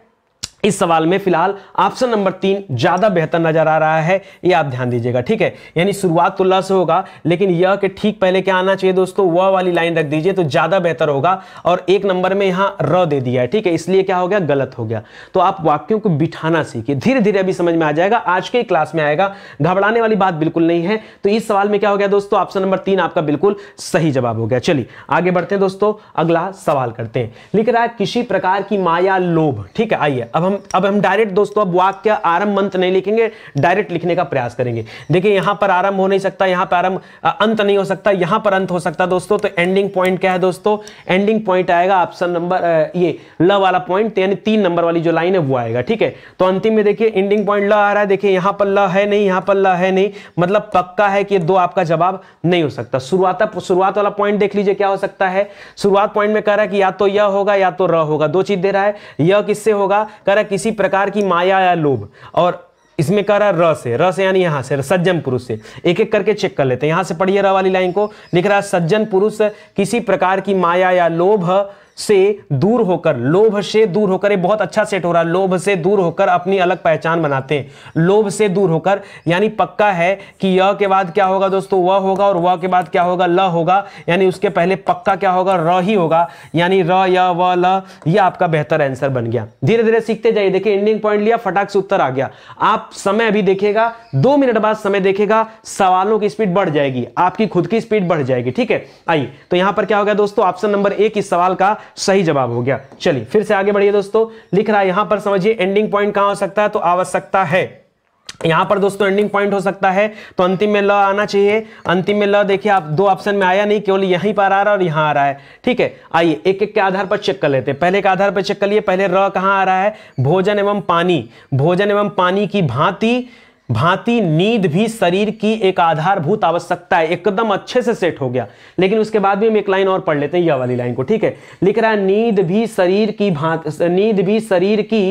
इस सवाल में फिलहाल ऑप्शन नंबर तीन ज्यादा बेहतर नजर आ रहा है ये आप ध्यान दीजिएगा ठीक है यानी शुरुआत तुल्ला तो से होगा लेकिन यह के ठीक पहले क्या आना चाहिए दोस्तों वह वाली लाइन रख दीजिए तो ज्यादा बेहतर होगा और एक नंबर में यहां र दे दिया है ठीक है इसलिए क्या हो गया गलत हो गया तो आप वाक्यों को बिठाना सीखिए धीरे धीरे अभी समझ में आ जाएगा आज के क्लास में आएगा घबराने वाली बात बिल्कुल नहीं है तो इस सवाल में क्या हो गया दोस्तों ऑप्शन नंबर तीन आपका बिल्कुल सही जवाब हो गया चलिए आगे बढ़ते हैं दोस्तों अगला सवाल करते हैं लिख रहा है किसी प्रकार की माया लोभ ठीक है आइए अब हम हम अब हम डायरेक्ट दोस्तों अब वाक्य आरंभ अंत नहीं लिखेंगे डायरेक्ट लिखने का प्रयास करेंगे देखिए यहां पर आरंभ हो नहीं सकता यहां पर आरंभ अंत नहीं हो सकता यहां पर अंत हो सकता दोस्तों तो एंडिंग पॉइंट क्या है दोस्तों एंडिंग पॉइंट आएगा ऑप्शन नंबर ये ल वाला पॉइंट यानी तीन नंबर वाली जो लाइन है वो आएगा ठीक है तो अंतिम में देखिए एंडिंग पॉइंट ल आ रहा है देखिए यहां पर ल है नहीं यहां पर ल है नहीं मतलब पक्का है कि दो आपका जवाब नहीं हो सकता शुरुआत शुरुआत वाला पॉइंट देख लीजिए क्या हो सकता है शुरुआत पॉइंट में कह रहा है कि या तो यह होगा या तो र होगा दो चीज दे रहा है यह किससे होगा कह रहा है किसी प्रकार की माया या लोभ और इसमें कह रहा है रस है रस यानी यहां से सज्जन पुरुष से एक एक करके चेक कर लेते हैं यहां से पढ़िए रहा वाली लाइन को लिख रहा है सज्जन पुरुष किसी प्रकार की माया या लोभ से दूर होकर लोभ से दूर होकर ये बहुत अच्छा सेट हो रहा है लोभ से दूर होकर अपनी अलग पहचान बनाते हैं लोभ से दूर होकर यानी पक्का है कि य के बाद क्या होगा दोस्तों व होगा और व के बाद क्या होगा ल होगा यानी उसके पहले पक्का क्या होगा र ही होगा यानी र व ल ये आपका बेहतर आंसर बन गया धीरे धीरे सीखते जाइए देखिए एंडिंग पॉइंट लिया फटाक से उत्तर आ गया आप समय अभी देखेगा दो मिनट बाद समय देखेगा सवालों की स्पीड बढ़ जाएगी आपकी खुद की स्पीड बढ़ जाएगी ठीक है आइए तो यहां पर क्या हो गया दोस्तों ऑप्शन नंबर एक इस सवाल का सही जवाब हो गया चलिए फिर से आगे बढ़िए दोस्तों लिख रहा है यहां पर समझिए एंडिंग पॉइंट कहां हो सकता है तो आवश्यकता है यहां पर दोस्तों एंडिंग पॉइंट हो सकता है तो अंतिम में ल आना चाहिए अंतिम में ल देखिए आप दो ऑप्शन में आया नहीं केवल यहीं पर आ रहा है और यहां आ रहा है ठीक है आइए एक एक के आधार पर चेक कर लेते हैं पहले के आधार पर चेक कर लिए पहले र कहां आ रहा है भोजन एवं पानी भोजन एवं पानी की भांति भांति नींद भी शरीर की एक आधारभूत आवश्यकता है एकदम अच्छे से सेट हो गया लेकिन उसके बाद भी हम एक लाइन और पढ़ लेते हैं यह वाली लाइन को ठीक है लिख रहा है नींद भी शरीर की भांति नींद भी शरीर की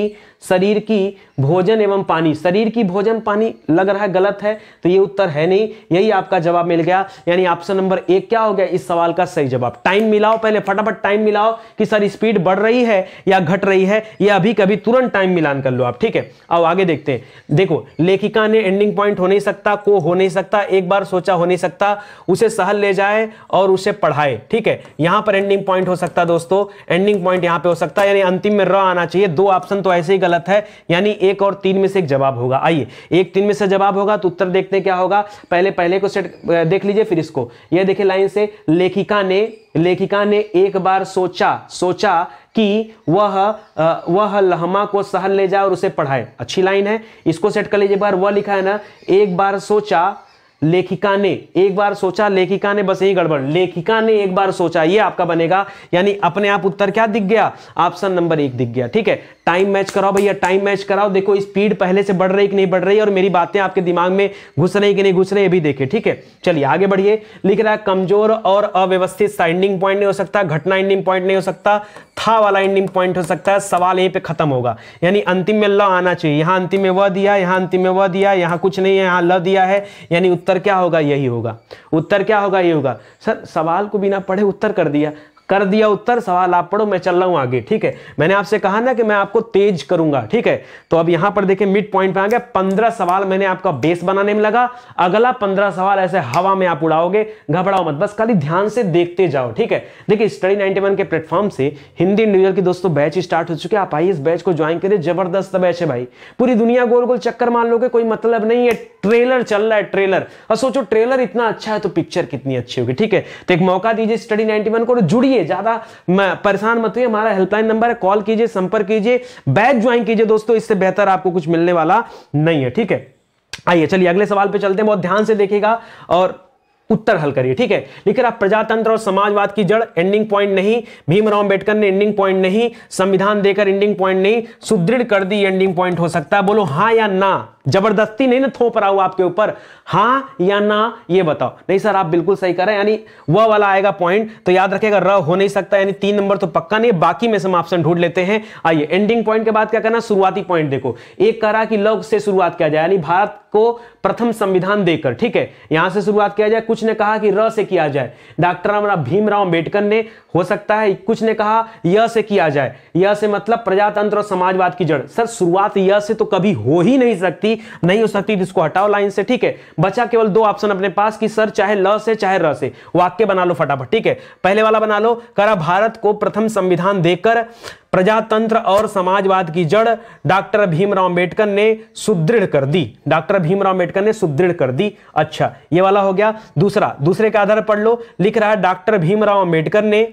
शरीर की भोजन एवं पानी शरीर की भोजन पानी लग रहा है गलत है तो ये उत्तर है नहीं यही आपका जवाब मिल गया यानी ऑप्शन नंबर एक क्या हो गया इस सवाल का सही जवाब टाइम मिलाओ पहले फटाफट टाइम मिलाओ कि सर स्पीड बढ़ रही है या घट रही है या अभी कभी तुरंत टाइम मिलान कर लो आप ठीक है अब आगे देखते हैं देखो लेखिका ने एंडिंग पॉइंट हो नहीं सकता को हो नहीं सकता एक बार सोचा हो नहीं सकता उसे सहल ले जाए और उसे पढ़ाए ठीक है यहां पर एंडिंग पॉइंट हो सकता दोस्तों एंडिंग पॉइंट यहां पर हो सकता है यानी अंतिम में र आना चाहिए दो ऑप्शन तो ऐसे ही गलत गलत है यानी एक और तीन में से एक जवाब होगा आइए एक तीन में से जवाब होगा तो उत्तर देखते हैं क्या होगा पहले पहले को सेट देख लीजिए फिर इसको यह देखिए लाइन से लेखिका ने लेखिका ने एक बार सोचा सोचा कि वह वह लहमा को सहल ले जाए और उसे पढ़ाए अच्छी लाइन है इसको सेट कर लीजिए बार वह लिखा है ना एक बार सोचा लेखिका ने एक बार सोचा लेखिका ने बस यही गड़बड़ लेखिका ने एक बार सोचा ये आपका बनेगा यानी अपने आप उत्तर क्या दिख गया ऑप्शन नंबर एक दिख गया ठीक है टाइम मैच कराओ भैया टाइम मैच कराओ देखो स्पीड पहले से बढ़ रही कि नहीं बढ़ रही और मेरी बातें आपके दिमाग में घुस रही कि नहीं घुस रही अभी भी देखे ठीक है चलिए आगे बढ़िए लिख रहा है कमजोर और अव्यवस्थित साइंडिंग पॉइंट नहीं हो सकता घटना एंडिंग पॉइंट नहीं हो सकता था वाला एंडिंग पॉइंट हो सकता है सवाल यहीं पे खत्म होगा यानी अंतिम में ल आना चाहिए यहाँ अंतिम में वह दिया यहाँ अंतिम में वह दिया यहाँ कुछ नहीं है यहाँ ल दिया है यानी उत्तर क्या होगा यही होगा उत्तर क्या होगा यही होगा सर सवाल को बिना पढ़े उत्तर कर दिया कर दिया उत्तर सवाल आप पढ़ो मैं चल रहा हूं आगे ठीक है मैंने आपसे कहा ना कि मैं आपको तेज करूंगा ठीक है तो अब यहां पर देखिए मिड पॉइंट पे आ गया पंद्रह सवाल मैंने आपका बेस बनाने में लगा अगला पंद्रह सवाल ऐसे हवा में आप उड़ाओगे घबराओ मत बस खाली ध्यान से देखते जाओ ठीक है देखिए स्टडी नाइनटी के प्लेटफॉर्म से हिंदी इंडिविजुअल की दोस्तों बैच स्टार्ट हो चुके आप आइए इस बैच को ज्वाइन करिए जबरदस्त बैच है भाई पूरी दुनिया गोल गोल चक्कर मान लो कोई मतलब नहीं है ट्रेलर चल रहा है ट्रेलर और सोचो ट्रेलर इतना अच्छा है तो पिक्चर कितनी अच्छी होगी ठीक है तो एक मौका दीजिए स्टडी नाइनटी को जुड़िए छोड़िए ज्यादा परेशान मत हुई हमारा हेल्पलाइन नंबर है कॉल कीजिए संपर्क कीजिए बैच ज्वाइन कीजिए दोस्तों इससे बेहतर आपको कुछ मिलने वाला नहीं है ठीक है आइए चलिए अगले सवाल पे चलते हैं बहुत ध्यान से देखिएगा और उत्तर हल करिए ठीक है लेकिन आप प्रजातंत्र और समाजवाद की जड़ एंडिंग पॉइंट नहीं भीमराव अंबेडकर ने एंडिंग पॉइंट नहीं संविधान देकर एंडिंग पॉइंट नहीं सुदृढ़ कर दी एंडिंग पॉइंट हो सकता है बोलो हाँ या ना जबरदस्ती नहीं ना थोप रहा हूं आपके ऊपर हां या ना ये बताओ नहीं सर आप बिल्कुल सही कर रहे हैं यानी वह वाला आएगा पॉइंट तो याद रखेगा र हो नहीं सकता यानी तीन नंबर तो पक्का नहीं बाकी में से हम ऑप्शन ढूंढ लेते हैं आइए एंडिंग पॉइंट के बाद क्या करना शुरुआती पॉइंट देखो एक कह रहा कि लव से शुरुआत किया जाए यानी भारत को प्रथम संविधान देकर ठीक है यहां से शुरुआत किया जाए कुछ ने कहा कि र से किया जाए डॉक्टर भीमराव अंबेडकर ने हो सकता है कुछ ने कहा यह से किया जाए यह से मतलब प्रजातंत्र और समाजवाद की जड़ सर शुरुआत यह से तो कभी हो ही नहीं सकती सकती नहीं हो सकती तो इसको हटाओ लाइन से ठीक है बचा केवल दो ऑप्शन अपने पास कि सर चाहे ल से चाहे र से वाक्य बना लो फटाफट ठीक है पहले वाला बना लो करा भारत को प्रथम संविधान देकर प्रजातंत्र और समाजवाद की जड़ डॉक्टर भीमराव अंबेडकर ने सुदृढ़ कर दी डॉक्टर भीमराव अंबेडकर ने सुदृढ़ कर दी अच्छा ये वाला हो गया दूसरा दूसरे के आधार पढ़ लो लिख रहा है डॉक्टर भीमराव अंबेडकर ने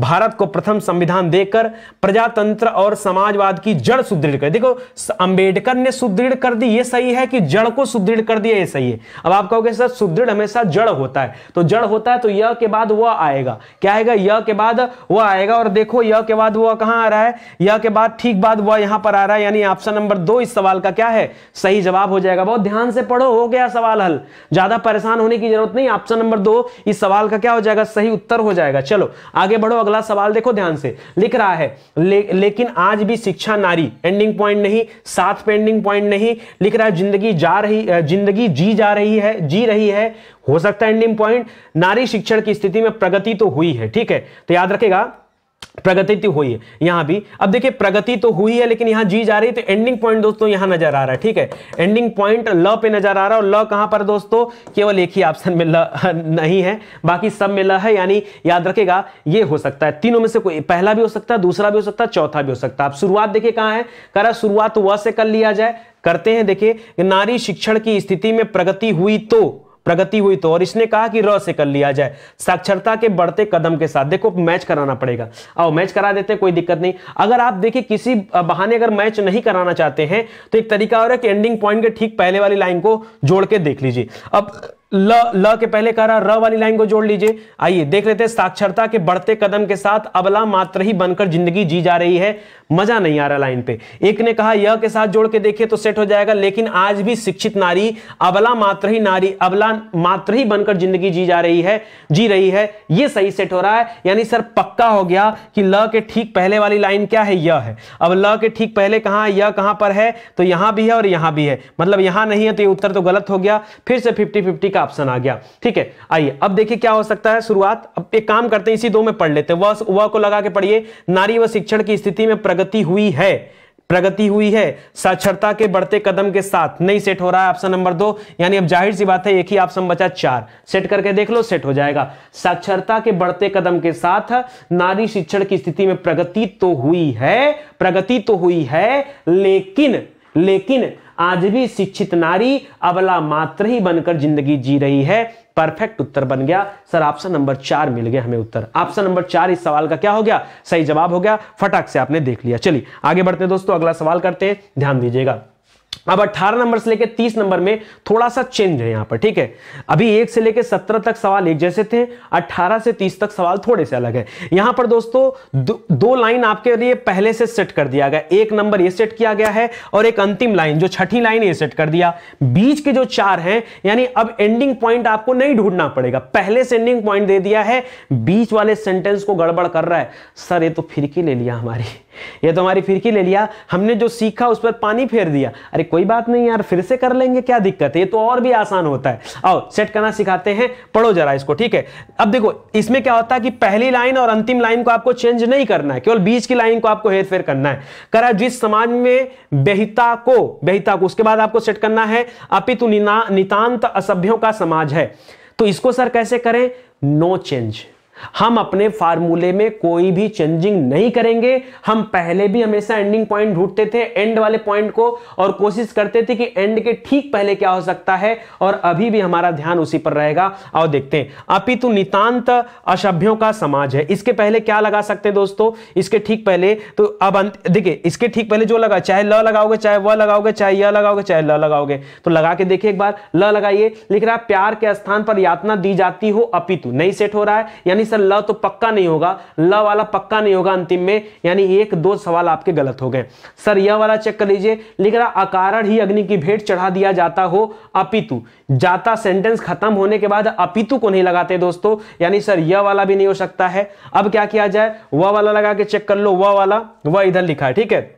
भारत को प्रथम संविधान देकर प्रजातंत्र और समाजवाद की जड़ सुदृढ़ कर देखो अंबेडकर ने सुदृढ़ कर दी ये सही है कि जड़ को सुदृढ़ कर दिया ये सही है अब आप कहोगे सर सुदृढ़ हमेशा जड़ होता है तो जड़ होता है तो यह के बाद वह आएगा क्या आएगा यह के बाद वह आएगा और देखो यह के बाद वह कहां आ रहा है रहा है यह के बाद ठीक बाद वह यहां पर आ रहा है यानी ऑप्शन नंबर दो इस सवाल का क्या है सही जवाब हो जाएगा बहुत ध्यान से पढ़ो हो गया सवाल हल ज्यादा परेशान होने की जरूरत नहीं ऑप्शन नंबर दो इस सवाल का क्या हो जाएगा सही उत्तर हो जाएगा चलो आगे बढ़ो अगला सवाल देखो ध्यान से लिख रहा है ले, लेकिन आज भी शिक्षा नारी एंडिंग पॉइंट नहीं साथ पे एंडिंग पॉइंट नहीं लिख रहा है जिंदगी जा रही जिंदगी जी जा रही है जी रही है हो सकता है एंडिंग पॉइंट नारी शिक्षण की स्थिति में प्रगति तो हुई है ठीक है तो याद रखेगा प्रगति तो हुई है यहां भी अब देखिए प्रगति तो हुई है लेकिन यहां जी जा रही तो एंडिंग पॉइंट दोस्तों यहां नजर आ रहा है ठीक है एंडिंग पॉइंट ल पे नजर आ रहा है और ल कहां पर दोस्तों केवल एक ही ऑप्शन में ल [laughs] नहीं है बाकी सब में ल है यानी याद रखेगा ये हो सकता है तीनों में से कोई पहला भी हो सकता है दूसरा भी हो सकता है चौथा भी हो सकता है अब शुरुआत देखिए कहां है करा शुरुआत व से कर लिया जाए करते हैं देखिए नारी शिक्षण की स्थिति में प्रगति हुई तो प्रगति हुई तो और इसने कहा कि र से कर लिया जाए साक्षरता के बढ़ते कदम के साथ देखो मैच कराना पड़ेगा आओ मैच करा देते हैं कोई दिक्कत नहीं अगर आप देखिए किसी बहाने अगर मैच नहीं कराना चाहते हैं तो एक तरीका और है कि एंडिंग पॉइंट के ठीक पहले वाली लाइन को जोड़ के देख लीजिए अब ल ल के पहले कह रहा र वाली लाइन को जोड़ लीजिए आइए देख लेते हैं साक्षरता के बढ़ते कदम के साथ अबला मात्र ही बनकर जिंदगी जी जा रही है मजा नहीं आ रहा लाइन पे एक ने कहा य के साथ जोड़ के देखिए तो सेट हो जाएगा लेकिन आज भी शिक्षित नारी अबला मात्र ही नारी अबला मात्र ही बनकर जिंदगी जी जा रही है जी रही है यह सही सेट हो रहा है यानी सर पक्का हो गया कि ल के ठीक पहले वाली लाइन क्या है यह है अब ल के ठीक पहले कहाँ यह कहां पर है तो यहां भी है और यहां भी है मतलब यहां नहीं है तो ये उत्तर तो गलत हो गया फिर से फिफ्टी फिफ्टी का का ऑप्शन आ गया ठीक है आइए अब देखिए क्या हो सकता है शुरुआत अब एक काम करते हैं इसी दो में पढ़ लेते हैं वह वह को लगा के पढ़िए नारी व शिक्षण की स्थिति में प्रगति हुई है प्रगति हुई है साक्षरता के बढ़ते कदम के साथ नहीं सेट हो रहा है ऑप्शन नंबर दो यानी अब जाहिर सी बात है एक ही ऑप्शन बचा चार सेट करके देख लो सेट हो जाएगा साक्षरता के बढ़ते कदम के साथ नारी शिक्षण की स्थिति में प्रगति तो हुई है प्रगति तो हुई है लेकिन लेकिन आज भी शिक्षित नारी अबला मात्र ही बनकर जिंदगी जी रही है परफेक्ट उत्तर बन गया सर ऑप्शन नंबर चार मिल गया हमें उत्तर ऑप्शन नंबर चार इस सवाल का क्या हो गया सही जवाब हो गया फटाक से आपने देख लिया चलिए आगे बढ़ते हैं दोस्तों अगला सवाल करते हैं ध्यान दीजिएगा अब 18 नंबर से लेकर 30 नंबर में थोड़ा सा चेंज है यहां पर ठीक है अभी एक से लेकर 17 तक सवाल एक जैसे थे 18 से 30 तक सवाल थोड़े से अलग है यहां पर दोस्तों दो, दो लाइन आपके लिए पहले से सेट कर दिया गया एक नंबर ये सेट किया गया है और एक अंतिम लाइन जो छठी लाइन ये सेट कर दिया बीच के जो चार है यानी अब एंडिंग पॉइंट आपको नहीं ढूंढना पड़ेगा पहले से एंडिंग पॉइंट दे दिया है बीच वाले सेंटेंस को गड़बड़ कर रहा है सर ये तो फिर ले लिया हमारी ये तो हमारी फिरकी ले लिया हमने जो सीखा उस पर पानी फेर दिया अरे कोई बात नहीं यार फिर से कर लेंगे क्या दिक्कत है ये तो और भी आसान होता है आओ सेट करना सिखाते हैं पढ़ो जरा इसको ठीक है अब देखो इसमें क्या होता है कि पहली लाइन और अंतिम लाइन को आपको चेंज नहीं करना है केवल बीच की लाइन को आपको हेर फेर करना है करा जिस समाज में बेहिता को बेहिता को उसके बाद आपको सेट करना है अपितु नितांत असभ्यों का समाज है तो इसको सर कैसे करें नो no चेंज हम अपने फार्मूले में कोई भी चेंजिंग नहीं करेंगे हम पहले भी हमेशा एंडिंग पॉइंट ढूंढते थे एंड वाले पॉइंट को और कोशिश करते थे कि एंड के ठीक पहले क्या हो सकता है और अभी भी हमारा ध्यान उसी पर रहेगा आओ देखते हैं अपितु नितांत अशभ्यों का समाज है इसके पहले क्या लगा सकते हैं दोस्तों इसके ठीक पहले तो अब देखिए इसके ठीक पहले जो लगा चाहे ल लगाओगे चाहे वह लगाओगे चाहे य लगाओगे चाहे ल लगाओगे तो लगा के देखिए एक बार ल लगाइए लिख रहा प्यार के स्थान पर यातना दी जाती हो अपितु नहीं सेट हो रहा है यानी सर ल तो पक्का नहीं होगा ल वाला पक्का नहीं होगा अंतिम में यानी एक दो सवाल आपके गलत हो गए सर यह वाला चेक कर लीजिए लिख रहा अकारण ही अग्नि की भेंट चढ़ा दिया जाता हो अपितु जाता सेंटेंस खत्म होने के बाद अपितु को नहीं लगाते दोस्तों यानी सर यह वाला भी नहीं हो सकता है अब क्या किया जाए वह वाला लगा के चेक कर लो वह वाला वह इधर लिखा है ठीक है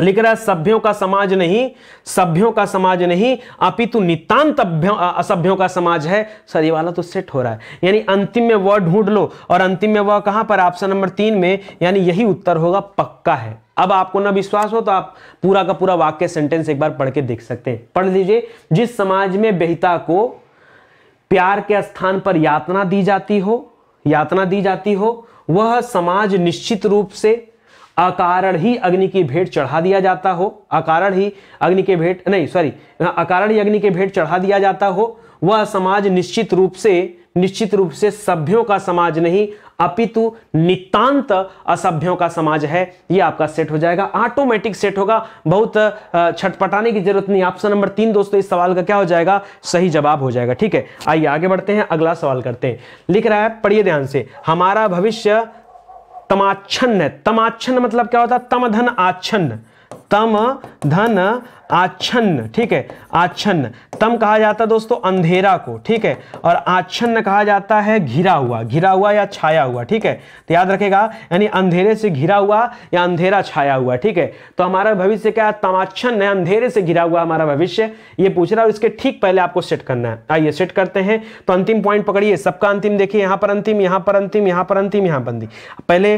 लिख रहा है सभ्यों का समाज नहीं सभ्यों का समाज नहीं अपितु नितांत असभ्यों का समाज है सर ये वाला तो सेट हो रहा है यानी अंतिम में वह ढूंढ लो और अंतिम में वह कहां पर ऑप्शन नंबर तीन में यानी यही उत्तर होगा पक्का है अब आपको ना विश्वास हो तो आप पूरा का पूरा वाक्य सेंटेंस एक बार पढ़ के देख सकते हैं पढ़ लीजिए जिस समाज में बेहिता को प्यार के स्थान पर यातना दी जाती हो यातना दी जाती हो वह समाज निश्चित रूप से अकारण ही अग्नि की भेंट चढ़ा दिया जाता हो अकारण ही अग्नि के भेंट नहीं सॉरी हाँ, अकारण ही अग्नि के भेंट चढ़ा दिया जाता हो वह समाज निश्चित रूप से निश्चित रूप से सभ्यों का समाज नहीं अपितु नितांत असभ्यों का समाज है ये आपका सेट हो जाएगा ऑटोमेटिक सेट होगा बहुत छटपटाने की जरूरत नहीं ऑप्शन नंबर तीन दोस्तों इस सवाल का क्या हो जाएगा सही जवाब हो जाएगा ठीक है आइए आगे बढ़ते हैं अगला सवाल करते हैं लिख रहा है पढ़िए ध्यान से हमारा भविष्य तमाच्छन्न है तमाच्छन्न मतलब क्या होता है तमधन आच्छन्न तम धन आच्छन्न ठीक है आच्छन्न तम कहा जाता है दोस्तों अंधेरा को ठीक है और आच्छन्न कहा जाता है घिरा हुआ घिरा हुआ या छाया हुआ ठीक है तो याद रखेगा यानी अंधेरे से घिरा हुआ या अंधेरा छाया हुआ ठीक है तो हमारा भविष्य क्या तमाच्छन्न है अंधेरे से घिरा हुआ हमारा भविष्य ये पूछ रहा है इसके ठीक पहले आपको सेट करना है आइए सेट करते हैं तो अंतिम पॉइंट पकड़िए सबका अंतिम देखिए यहां पर अंतिम यहां पर अंतिम यहां पर अंतिम यहां बंदी पहले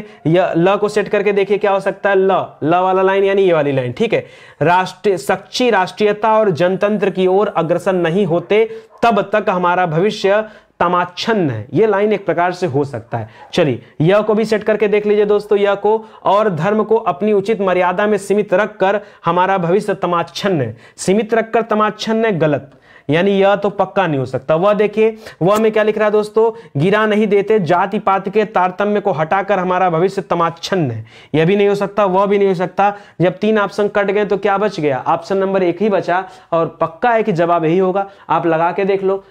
ल को सेट करके देखिए क्या हो सकता है ल ल वाला लाइन यानी ये वाली लाइन हैं ठीक है राष्ट्रीय सच्ची राष्ट्रीयता और जनतंत्र की ओर अग्रसर नहीं होते तब तक हमारा भविष्य तमाच्छन्न है ये लाइन एक प्रकार से हो सकता है चलिए यह को भी सेट करके देख लीजिए दोस्तों यह को और धर्म को अपनी उचित मर्यादा में सीमित रखकर हमारा भविष्य तमाच्छन्न है सीमित रखकर तमाच्छन्न है गलत यानी यह तो पक्का नहीं हो सकता वह देखिए वह में क्या लिख रहा है दोस्तों गिरा नहीं देते जाति पात के तारतम्य को हटाकर हमारा भविष्य तमाच्छन्न है यह भी नहीं हो सकता वह भी नहीं हो सकता जब तीन ऑप्शन कट गए तो क्या बच गया ऑप्शन नंबर एक ही बचा और पक्का है कि जवाब यही होगा आप लगा के देख लो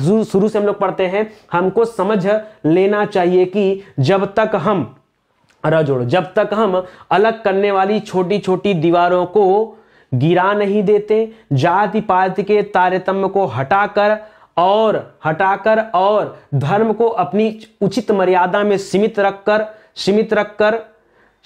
शुरू से हम लोग पढ़ते हैं हमको समझ लेना चाहिए कि जब तक हम रजोड़ जब तक हम अलग करने वाली छोटी छोटी दीवारों को गिरा नहीं देते जाति पाति के तारतम्य को हटाकर और हटाकर और धर्म को अपनी उचित मर्यादा में सीमित रखकर सीमित रखकर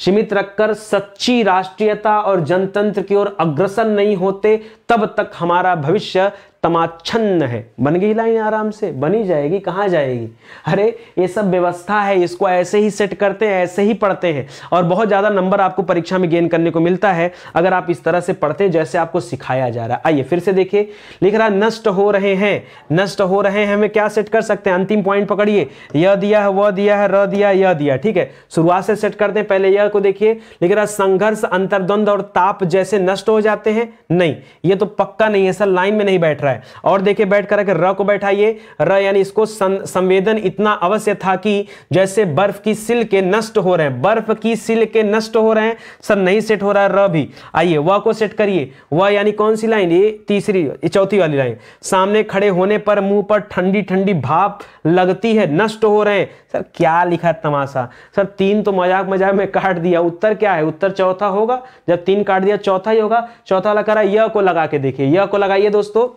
सीमित रखकर सच्ची राष्ट्रीयता और जनतंत्र की ओर अग्रसर नहीं होते तब तक हमारा भविष्य तमाच्छन्न है बन गई लाइन आराम से बनी जाएगी कहाँ जाएगी अरे ये सब व्यवस्था है इसको ऐसे ही सेट करते हैं ऐसे ही पढ़ते हैं और बहुत ज़्यादा नंबर आपको परीक्षा में गेन करने को मिलता है अगर आप इस तरह से पढ़ते जैसे आपको सिखाया जा रहा है आइए फिर से देखिए लिख रहा नष्ट हो रहे हैं नष्ट हो रहे हैं हमें क्या सेट कर सकते हैं अंतिम पॉइंट पकड़िए यह दिया है वह दिया है र दिया यह दिया ठीक है शुरुआत से सेट करते हैं पहले यह को देखिए लिख रहा संघर्ष अंतर्द्वंद और ताप जैसे नष्ट हो जाते हैं नहीं ये तो पक्का नहीं है सर लाइन में नहीं बैठ रहा रहा है और देखिए बैठ कर अगर र को बैठाइए र यानी इसको संवेदन इतना अवश्य था कि जैसे बर्फ की सिल के नष्ट हो रहे हैं बर्फ की सिल के नष्ट हो रहे हैं सर नहीं सेट हो रहा है र भी आइए व को सेट करिए व यानी कौन सी लाइन ये तीसरी चौथी वाली लाइन सामने खड़े होने पर मुंह पर ठंडी ठंडी भाप लगती है नष्ट हो रहे हैं सर क्या लिखा तमाशा सर तीन तो मजाक मजाक में काट दिया उत्तर क्या है उत्तर चौथा होगा जब तीन काट दिया चौथा ही होगा चौथा लगा रहा य को लगा के देखिए य को लगाइए दोस्तों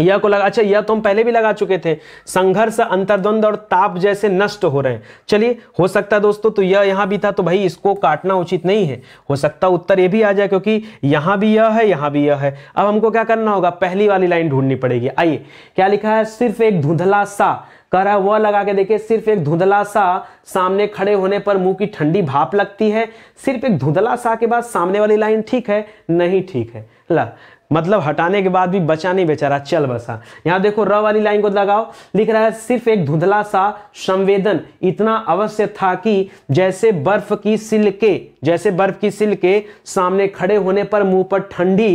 यह को लगा अच्छा यह तो हम पहले भी लगा चुके थे संघर्ष अंतर्द्वंद और ताप जैसे नष्ट हो रहे हैं चलिए हो सकता है दोस्तों तो यह यहां भी था तो भाई इसको काटना उचित नहीं है हो सकता उत्तर यह भी आ जाए क्योंकि यहां भी यह है यहां भी यह है अब हमको क्या करना होगा पहली वाली लाइन ढूंढनी पड़ेगी आइए क्या लिखा है सिर्फ एक धुंधला सा कह रहा है वह लगा के देखिए सिर्फ एक धुंधला सा सामने खड़े होने पर मुंह की ठंडी भाप लगती है सिर्फ एक धुंधला सा के बाद सामने वाली लाइन ठीक है नहीं ठीक है ला मतलब हटाने के बाद भी बचा नहीं बेचारा चल बसा यहाँ देखो र वाली लाइन को लगाओ लिख रहा है सिर्फ एक धुंधला सा संवेदन इतना अवश्य था कि जैसे बर्फ की सिल के जैसे बर्फ की सिल के सामने खड़े होने पर मुंह पर ठंडी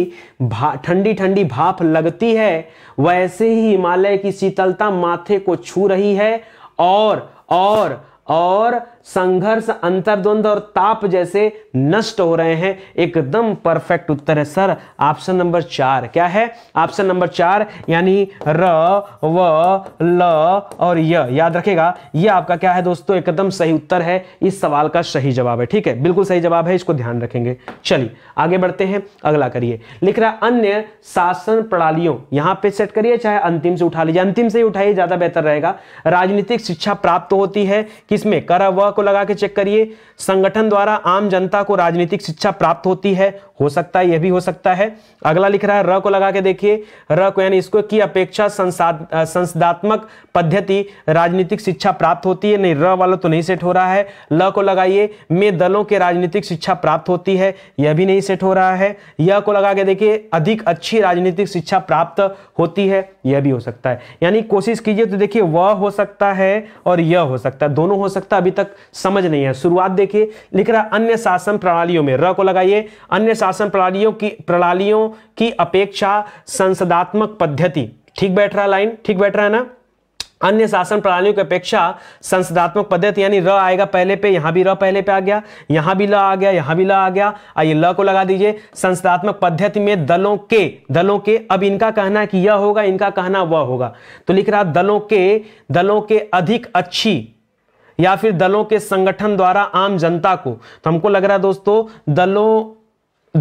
ठंडी ठंडी भाप लगती है वैसे ही हिमालय की शीतलता माथे को छू रही है और और और संघर्ष अंतर्द्वंद और ताप जैसे नष्ट हो रहे हैं एकदम परफेक्ट उत्तर है सर ऑप्शन नंबर चार क्या है ऑप्शन नंबर चार यानी र व ल और य याद रखेगा यह आपका क्या है दोस्तों एकदम सही उत्तर है इस सवाल का सही जवाब है ठीक है बिल्कुल सही जवाब है इसको ध्यान रखेंगे चलिए आगे बढ़ते हैं अगला करिए लिख रहा अन्य शासन प्रणालियों यहां पर सेट करिए चाहे अंतिम से उठा लीजिए अंतिम से ही उठाइए ज्यादा बेहतर रहेगा राजनीतिक शिक्षा प्राप्त होती है किसमें कर व को लगा के चेक करिए संगठन द्वारा आम जनता को राजनीतिक शिक्षा प्राप्त होती है हो सकता है यह भी हो सकता है अगला लिख रहा है र को लगा के देखिए र को यानी इसको की अपेक्षा संसदात्मक पद्धति राजनीतिक शिक्षा प्राप्त होती है नहीं र वाला तो नहीं सेट हो रहा है ल को लगाइए में दलों के राजनीतिक शिक्षा प्राप्त होती है यह भी नहीं सेट हो रहा है य को लगा के देखिए अधिक अच्छी राजनीतिक शिक्षा प्राप्त होती है यह भी हो सकता है यानी कोशिश कीजिए तो देखिए वह हो सकता है और यह हो सकता है दोनों हो सकता है अभी तक समझ नहीं है शुरुआत देखिए लिख रहा अन्य शासन प्रणालियों में र को लगाइए अन्य शासन प्रणालियों की प्रणालियों की अपेक्षा संसदात्मक पद्धति ठीक बैठ रहा लाइन ठीक बैठ रहा है ना अन्य शासन प्रणालियों की अपेक्षा संसदात्मक पद्धति यानी र आएगा पहले पे यहां भी र पहले पे आ गया यहां भी ल आ गया यहां भी ल आ गया आइए ल को लगा दीजिए संसदात्मक पद्धति में दलों के दलों के अब इनका कहना है कि यह होगा इनका कहना वह होगा तो लिख रहा दलों के दलों के अधिक अच्छी या फिर दलों के संगठन द्वारा आम जनता को तो हमको लग रहा है दोस्तों दलों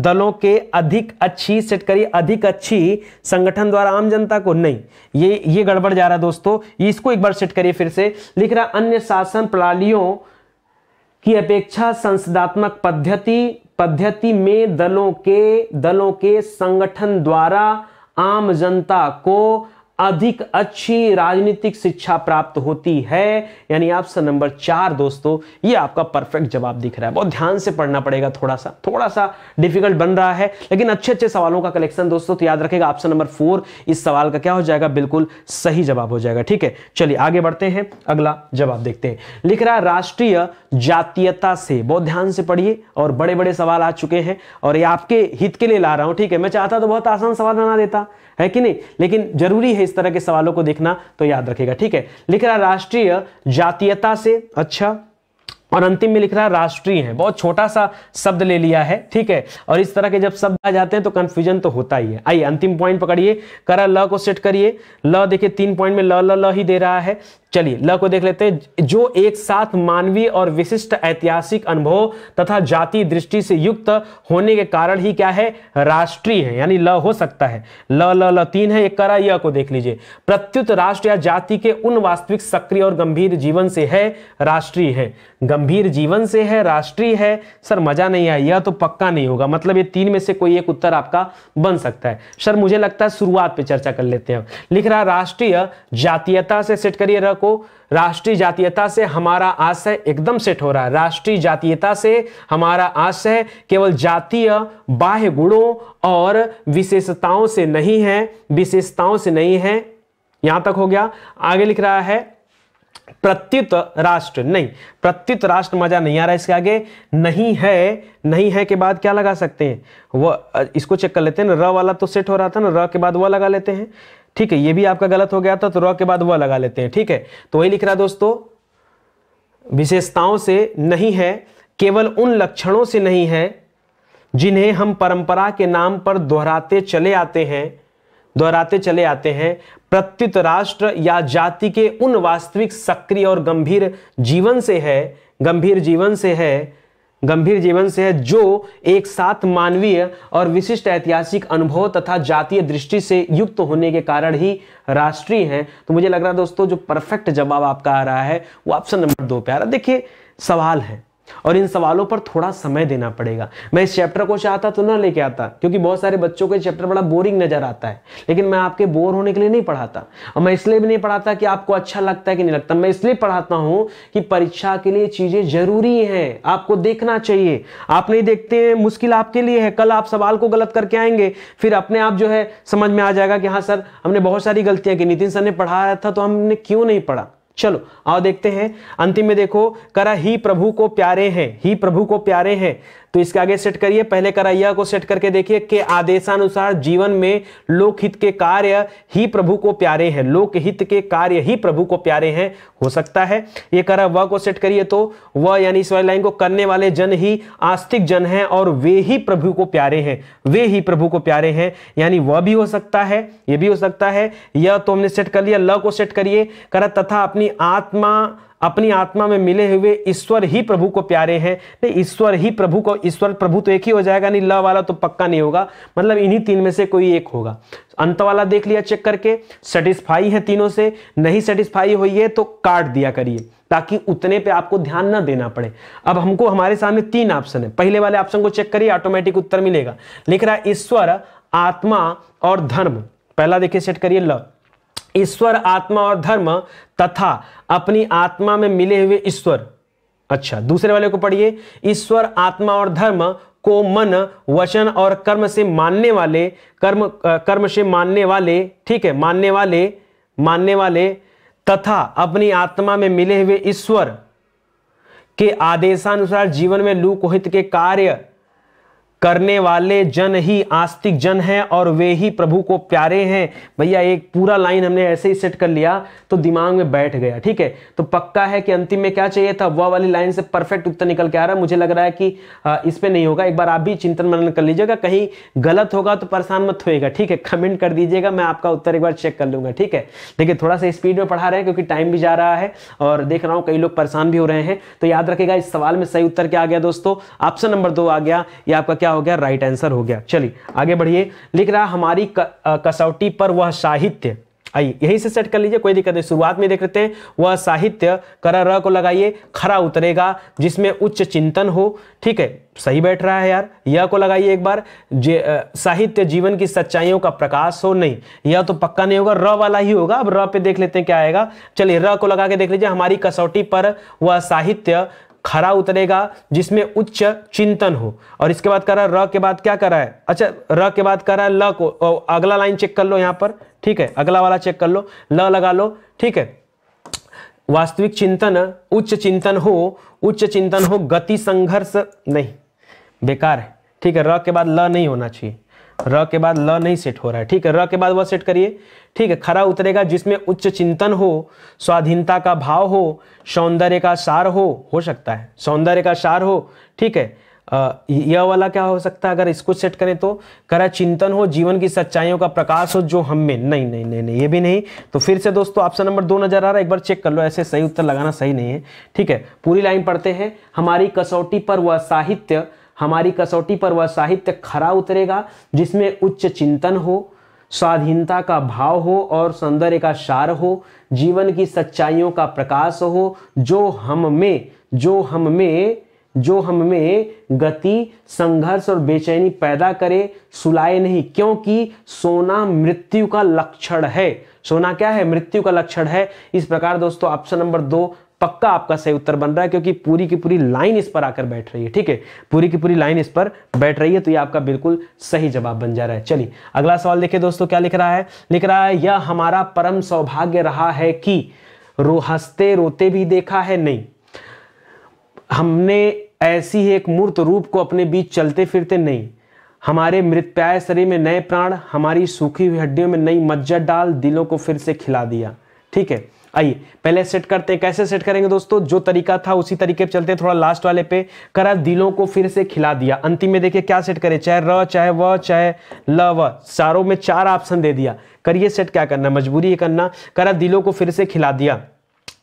दलों के अधिक अच्छी सेट करिए अधिक अच्छी संगठन द्वारा आम जनता को नहीं ये ये गड़बड़ जा रहा है दोस्तों इसको एक बार सेट करिए फिर से लिख रहा अन्य शासन प्रणालियों की अपेक्षा संसदात्मक पद्धति पद्धति में दलों के दलों के संगठन द्वारा आम जनता को अधिक अच्छी राजनीतिक शिक्षा प्राप्त होती है यानी ऑप्शन नंबर चार दोस्तों ये आपका परफेक्ट जवाब दिख रहा है बहुत ध्यान से पढ़ना पड़ेगा थोड़ा सा थोड़ा सा डिफिकल्ट बन रहा है लेकिन अच्छे अच्छे सवालों का कलेक्शन दोस्तों तो याद रखेगा ऑप्शन नंबर फोर इस सवाल का क्या हो जाएगा बिल्कुल सही जवाब हो जाएगा ठीक है चलिए आगे बढ़ते हैं अगला जवाब देखते हैं लिख रहा है राष्ट्रीय जातीयता से बहुत ध्यान से पढ़िए और बड़े बड़े सवाल आ चुके हैं और ये आपके हित के लिए ला रहा हूं ठीक है मैं चाहता तो बहुत आसान सवाल बना देता है कि नहीं लेकिन जरूरी है इस तरह के सवालों को देखना तो याद रखेगा ठीक है लिख रहा राष्ट्रीय जातीयता से अच्छा और अंतिम में लिख रहा है राष्ट्रीय है बहुत छोटा सा शब्द ले लिया है ठीक है और इस तरह के जब शब्द आ जाते हैं तो कन्फ्यूजन तो होता ही है आइए अंतिम पॉइंट पकड़िए करा ल को सेट करिए ल देखिए तीन पॉइंट में ल ल ही दे रहा है चलिए ल को देख लेते हैं जो एक साथ मानवीय और विशिष्ट ऐतिहासिक अनुभव तथा जाति दृष्टि से युक्त होने के कारण ही क्या है राष्ट्रीय है यानी ल हो सकता है ल ल ल तीन है एक करा य को देख लीजिए प्रत्युत राष्ट्र या जाति के उन वास्तविक सक्रिय और गंभीर जीवन से है राष्ट्रीय है गंभीर जीवन से है राष्ट्रीय है सर मजा नहीं आया यह तो पक्का नहीं होगा मतलब ये तीन में से कोई एक उत्तर आपका बन सकता है सर मुझे लगता है शुरुआत पे चर्चा कर लेते हैं लिख रहा राष्ट्रीय जातीयता से सेट करिए र को को राष्ट्रीय जातीयता से हमारा आशय एकदम सेट हो रहा है राष्ट्रीय जातीयता से हमारा आशय केवल जातीय बाह्य गुणों और विशेषताओं से नहीं है विशेषताओं से नहीं है यहां तक हो गया आगे लिख रहा है प्रत्युत राष्ट्र नहीं प्रत्युत राष्ट्र मजा नहीं आ रहा इसके आगे नहीं है नहीं है के बाद क्या लगा सकते हैं वह इसको चेक कर लेते हैं ना र वाला तो सेट हो रहा था ना र के बाद वह लगा लेते हैं ठीक है ये भी आपका गलत हो गया था तो र के बाद वह लगा लेते हैं ठीक है तो वही लिख रहा है दोस्तों विशेषताओं से नहीं है केवल उन लक्षणों से नहीं है जिन्हें हम परंपरा के नाम पर दोहराते चले आते हैं दोहराते चले आते हैं प्रत्युत राष्ट्र या जाति के उन वास्तविक सक्रिय और गंभीर जीवन से है गंभीर जीवन से है गंभीर जीवन से है जो एक साथ मानवीय और विशिष्ट ऐतिहासिक अनुभव तथा जातीय दृष्टि से युक्त होने के कारण ही राष्ट्रीय हैं तो मुझे लग रहा है दोस्तों जो परफेक्ट जवाब आपका आ रहा है वो ऑप्शन नंबर दो पे आ है देखिए सवाल है और इन सवालों पर थोड़ा समय देना पड़ेगा मैं इस चैप्टर को चाहता तो ना लेके आता क्योंकि बहुत सारे बच्चों को चैप्टर बड़ा बोरिंग नजर आता है लेकिन मैं आपके बोर होने के लिए नहीं पढ़ाता और मैं इसलिए भी नहीं पढ़ाता कि आपको अच्छा लगता है कि नहीं लगता मैं इसलिए पढ़ाता हूं कि परीक्षा के लिए चीज़ें जरूरी है आपको देखना चाहिए आप नहीं देखते हैं मुश्किल आपके लिए है कल आप सवाल को गलत करके आएंगे फिर अपने आप जो है समझ में आ जाएगा कि हाँ सर हमने बहुत सारी गलतियां की नितिन सर ने पढ़ाया था तो हमने क्यों नहीं पढ़ा चलो आओ देखते हैं अंतिम में देखो करा ही प्रभु को प्यारे हैं ही प्रभु को प्यारे हैं तो इसके आगे सेट करिए पहले कराइया को सेट करके देखिए के आदेशानुसार जीवन में लोकहित के कार्य ही प्रभु को प्यारे हैं लोकहित के कार्य ही प्रभु को प्यारे हैं हो सकता है ये करा व को सेट करिए तो व यानी इस वाली लाइन को करने वाले जन ही आस्तिक जन हैं और वे ही प्रभु को प्यारे हैं वे ही प्रभु को प्यारे हैं यानी वह भी हो सकता है ये भी हो सकता है यह तो हमने सेट कर लिया ल को सेट करिए करा तथा अपनी आत्मा अपनी आत्मा में मिले हुए ईश्वर ही प्रभु को प्यारे हैं नहीं ईश्वर ही प्रभु को ईश्वर प्रभु तो एक ही हो जाएगा नहीं लव वाला तो पक्का नहीं होगा मतलब इन्हीं तीन में से कोई एक होगा अंत वाला देख लिया चेक करके सेटिस्फाई है तीनों से नहीं सेटिस्फाई हुई है तो काट दिया करिए ताकि उतने पे आपको ध्यान ना देना पड़े अब हमको हमारे सामने तीन ऑप्शन है पहले वाले ऑप्शन को चेक करिए ऑटोमेटिक उत्तर मिलेगा लिख रहा है ईश्वर आत्मा और धर्म पहला देखिए सेट करिए लव ईश्वर आत्मा और धर्म तथा अपनी आत्मा में मिले हुए ईश्वर अच्छा दूसरे वाले को पढ़िए ईश्वर आत्मा और धर्म को मन वचन और कर्म से मानने वाले कर्म कर्म से मानने वाले ठीक है मानने वाले मानने वाले तथा अपनी आत्मा में मिले हुए ईश्वर के आदेशानुसार जीवन में लू कोहित के कार्य करने वाले जन ही आस्तिक जन हैं और वे ही प्रभु को प्यारे हैं भैया एक पूरा लाइन हमने ऐसे ही सेट कर लिया तो दिमाग में बैठ गया ठीक है तो पक्का है कि अंतिम में क्या चाहिए था वह वाली लाइन से परफेक्ट उत्तर निकल के आ रहा है मुझे लग रहा है कि इस पर नहीं होगा एक बार आप भी चिंतन मनन कर लीजिएगा कहीं गलत होगा तो परेशान मत होएगा ठीक है कमेंट कर दीजिएगा मैं आपका उत्तर एक बार चेक कर लूंगा ठीक है देखिए थोड़ा सा स्पीड में पढ़ा रहे हैं क्योंकि टाइम भी जा रहा है और देख रहा हूँ कई लोग परेशान भी हो रहे हैं तो याद रखेगा इस सवाल में सही उत्तर क्या आ गया दोस्तों ऑप्शन नंबर दो आ गया या आपका क्या हो गया राइट आंसर हो गया चलिए आगे बढ़िए लिख रहा हमारी क, आ, कसौटी पर वह साहित्य आइए यही से सेट कर लीजिए कोई दिक्कत नहीं शुरुआत में देख लेते हैं वह साहित्य कर र को लगाइए खरा उतरेगा जिसमें उच्च चिंतन हो ठीक है सही बैठ रहा है यार यह को लगाइए एक बार जे, आ, साहित्य जीवन की सच्चाइयों का प्रकाश हो नहीं यह तो पक्का नहीं होगा र वाला ही होगा अब र पे देख लेते हैं क्या आएगा चलिए र को लगा के देख लीजिए हमारी कसौटी पर वह साहित्य खरा उतरेगा जिसमें उच्च चिंतन हो और इसके बाद कर रहा है र के बाद क्या कर रहा है अच्छा र के बाद कर रहा है ल को अगला लाइन चेक कर लो यहां पर ठीक है अगला वाला चेक कर लो ल लगा लो ठीक है वास्तविक चिंतन उच्च चिंतन हो उच्च चिंतन हो गति संघर्ष नहीं बेकार है ठीक है र के बाद ल नहीं होना चाहिए र के बाद ल नहीं सेट हो रहा है ठीक है र के बाद वह सेट करिए ठीक है खरा उतरेगा जिसमें उच्च चिंतन हो स्वाधीनता का भाव हो सौंदर्य का सार हो हो सकता है सौंदर्य का सार हो ठीक है यह वाला क्या हो सकता है अगर इसको सेट करें तो करा चिंतन हो जीवन की सच्चाइयों का प्रकाश हो जो हम में नहीं नहीं नहीं नहीं ये भी नहीं तो फिर से दोस्तों ऑप्शन नंबर दो नजर आ रहा है एक बार चेक कर लो ऐसे सही उत्तर लगाना सही नहीं है ठीक है पूरी लाइन पढ़ते हैं हमारी कसौटी पर वह साहित्य हमारी कसौटी पर वह साहित्य खरा उतरेगा जिसमें उच्च चिंतन हो स्वाधीनता का भाव हो और सौंदर्य का सार हो जीवन की सच्चाइयों का प्रकाश हो जो हम में जो हम में जो हम में गति संघर्ष और बेचैनी पैदा करे सुलाए नहीं क्योंकि सोना मृत्यु का लक्षण है सोना क्या है मृत्यु का लक्षण है इस प्रकार दोस्तों ऑप्शन नंबर दो पक्का आपका सही उत्तर बन रहा है क्योंकि पूरी की पूरी लाइन इस पर आकर बैठ रही है ठीक है पूरी की पूरी लाइन इस पर बैठ रही है तो ये आपका बिल्कुल सही जवाब बन जा रहा है चलिए अगला सवाल देखिए दोस्तों क्या लिख रहा है लिख रहा है यह हमारा परम सौभाग्य रहा है कि रो हंसते रोते भी देखा है नहीं हमने ऐसी एक मूर्त रूप को अपने बीच चलते फिरते नहीं हमारे मृतप्याय शरीर में नए प्राण हमारी सूखी हुई हड्डियों में नई मज्जत डाल दिलों को फिर से खिला दिया ठीक है आइए पहले सेट करते हैं कैसे सेट करेंगे दोस्तों जो तरीका था उसी तरीके पे चलते हैं थोड़ा लास्ट वाले पे करा दिलों को फिर से खिला दिया अंतिम में देखिए क्या सेट करें चाहे र चाहे व चाहे ल व चारों में चार ऑप्शन दे दिया करिए सेट क्या करना मजबूरी ये करना करा दिलों को फिर से खिला दिया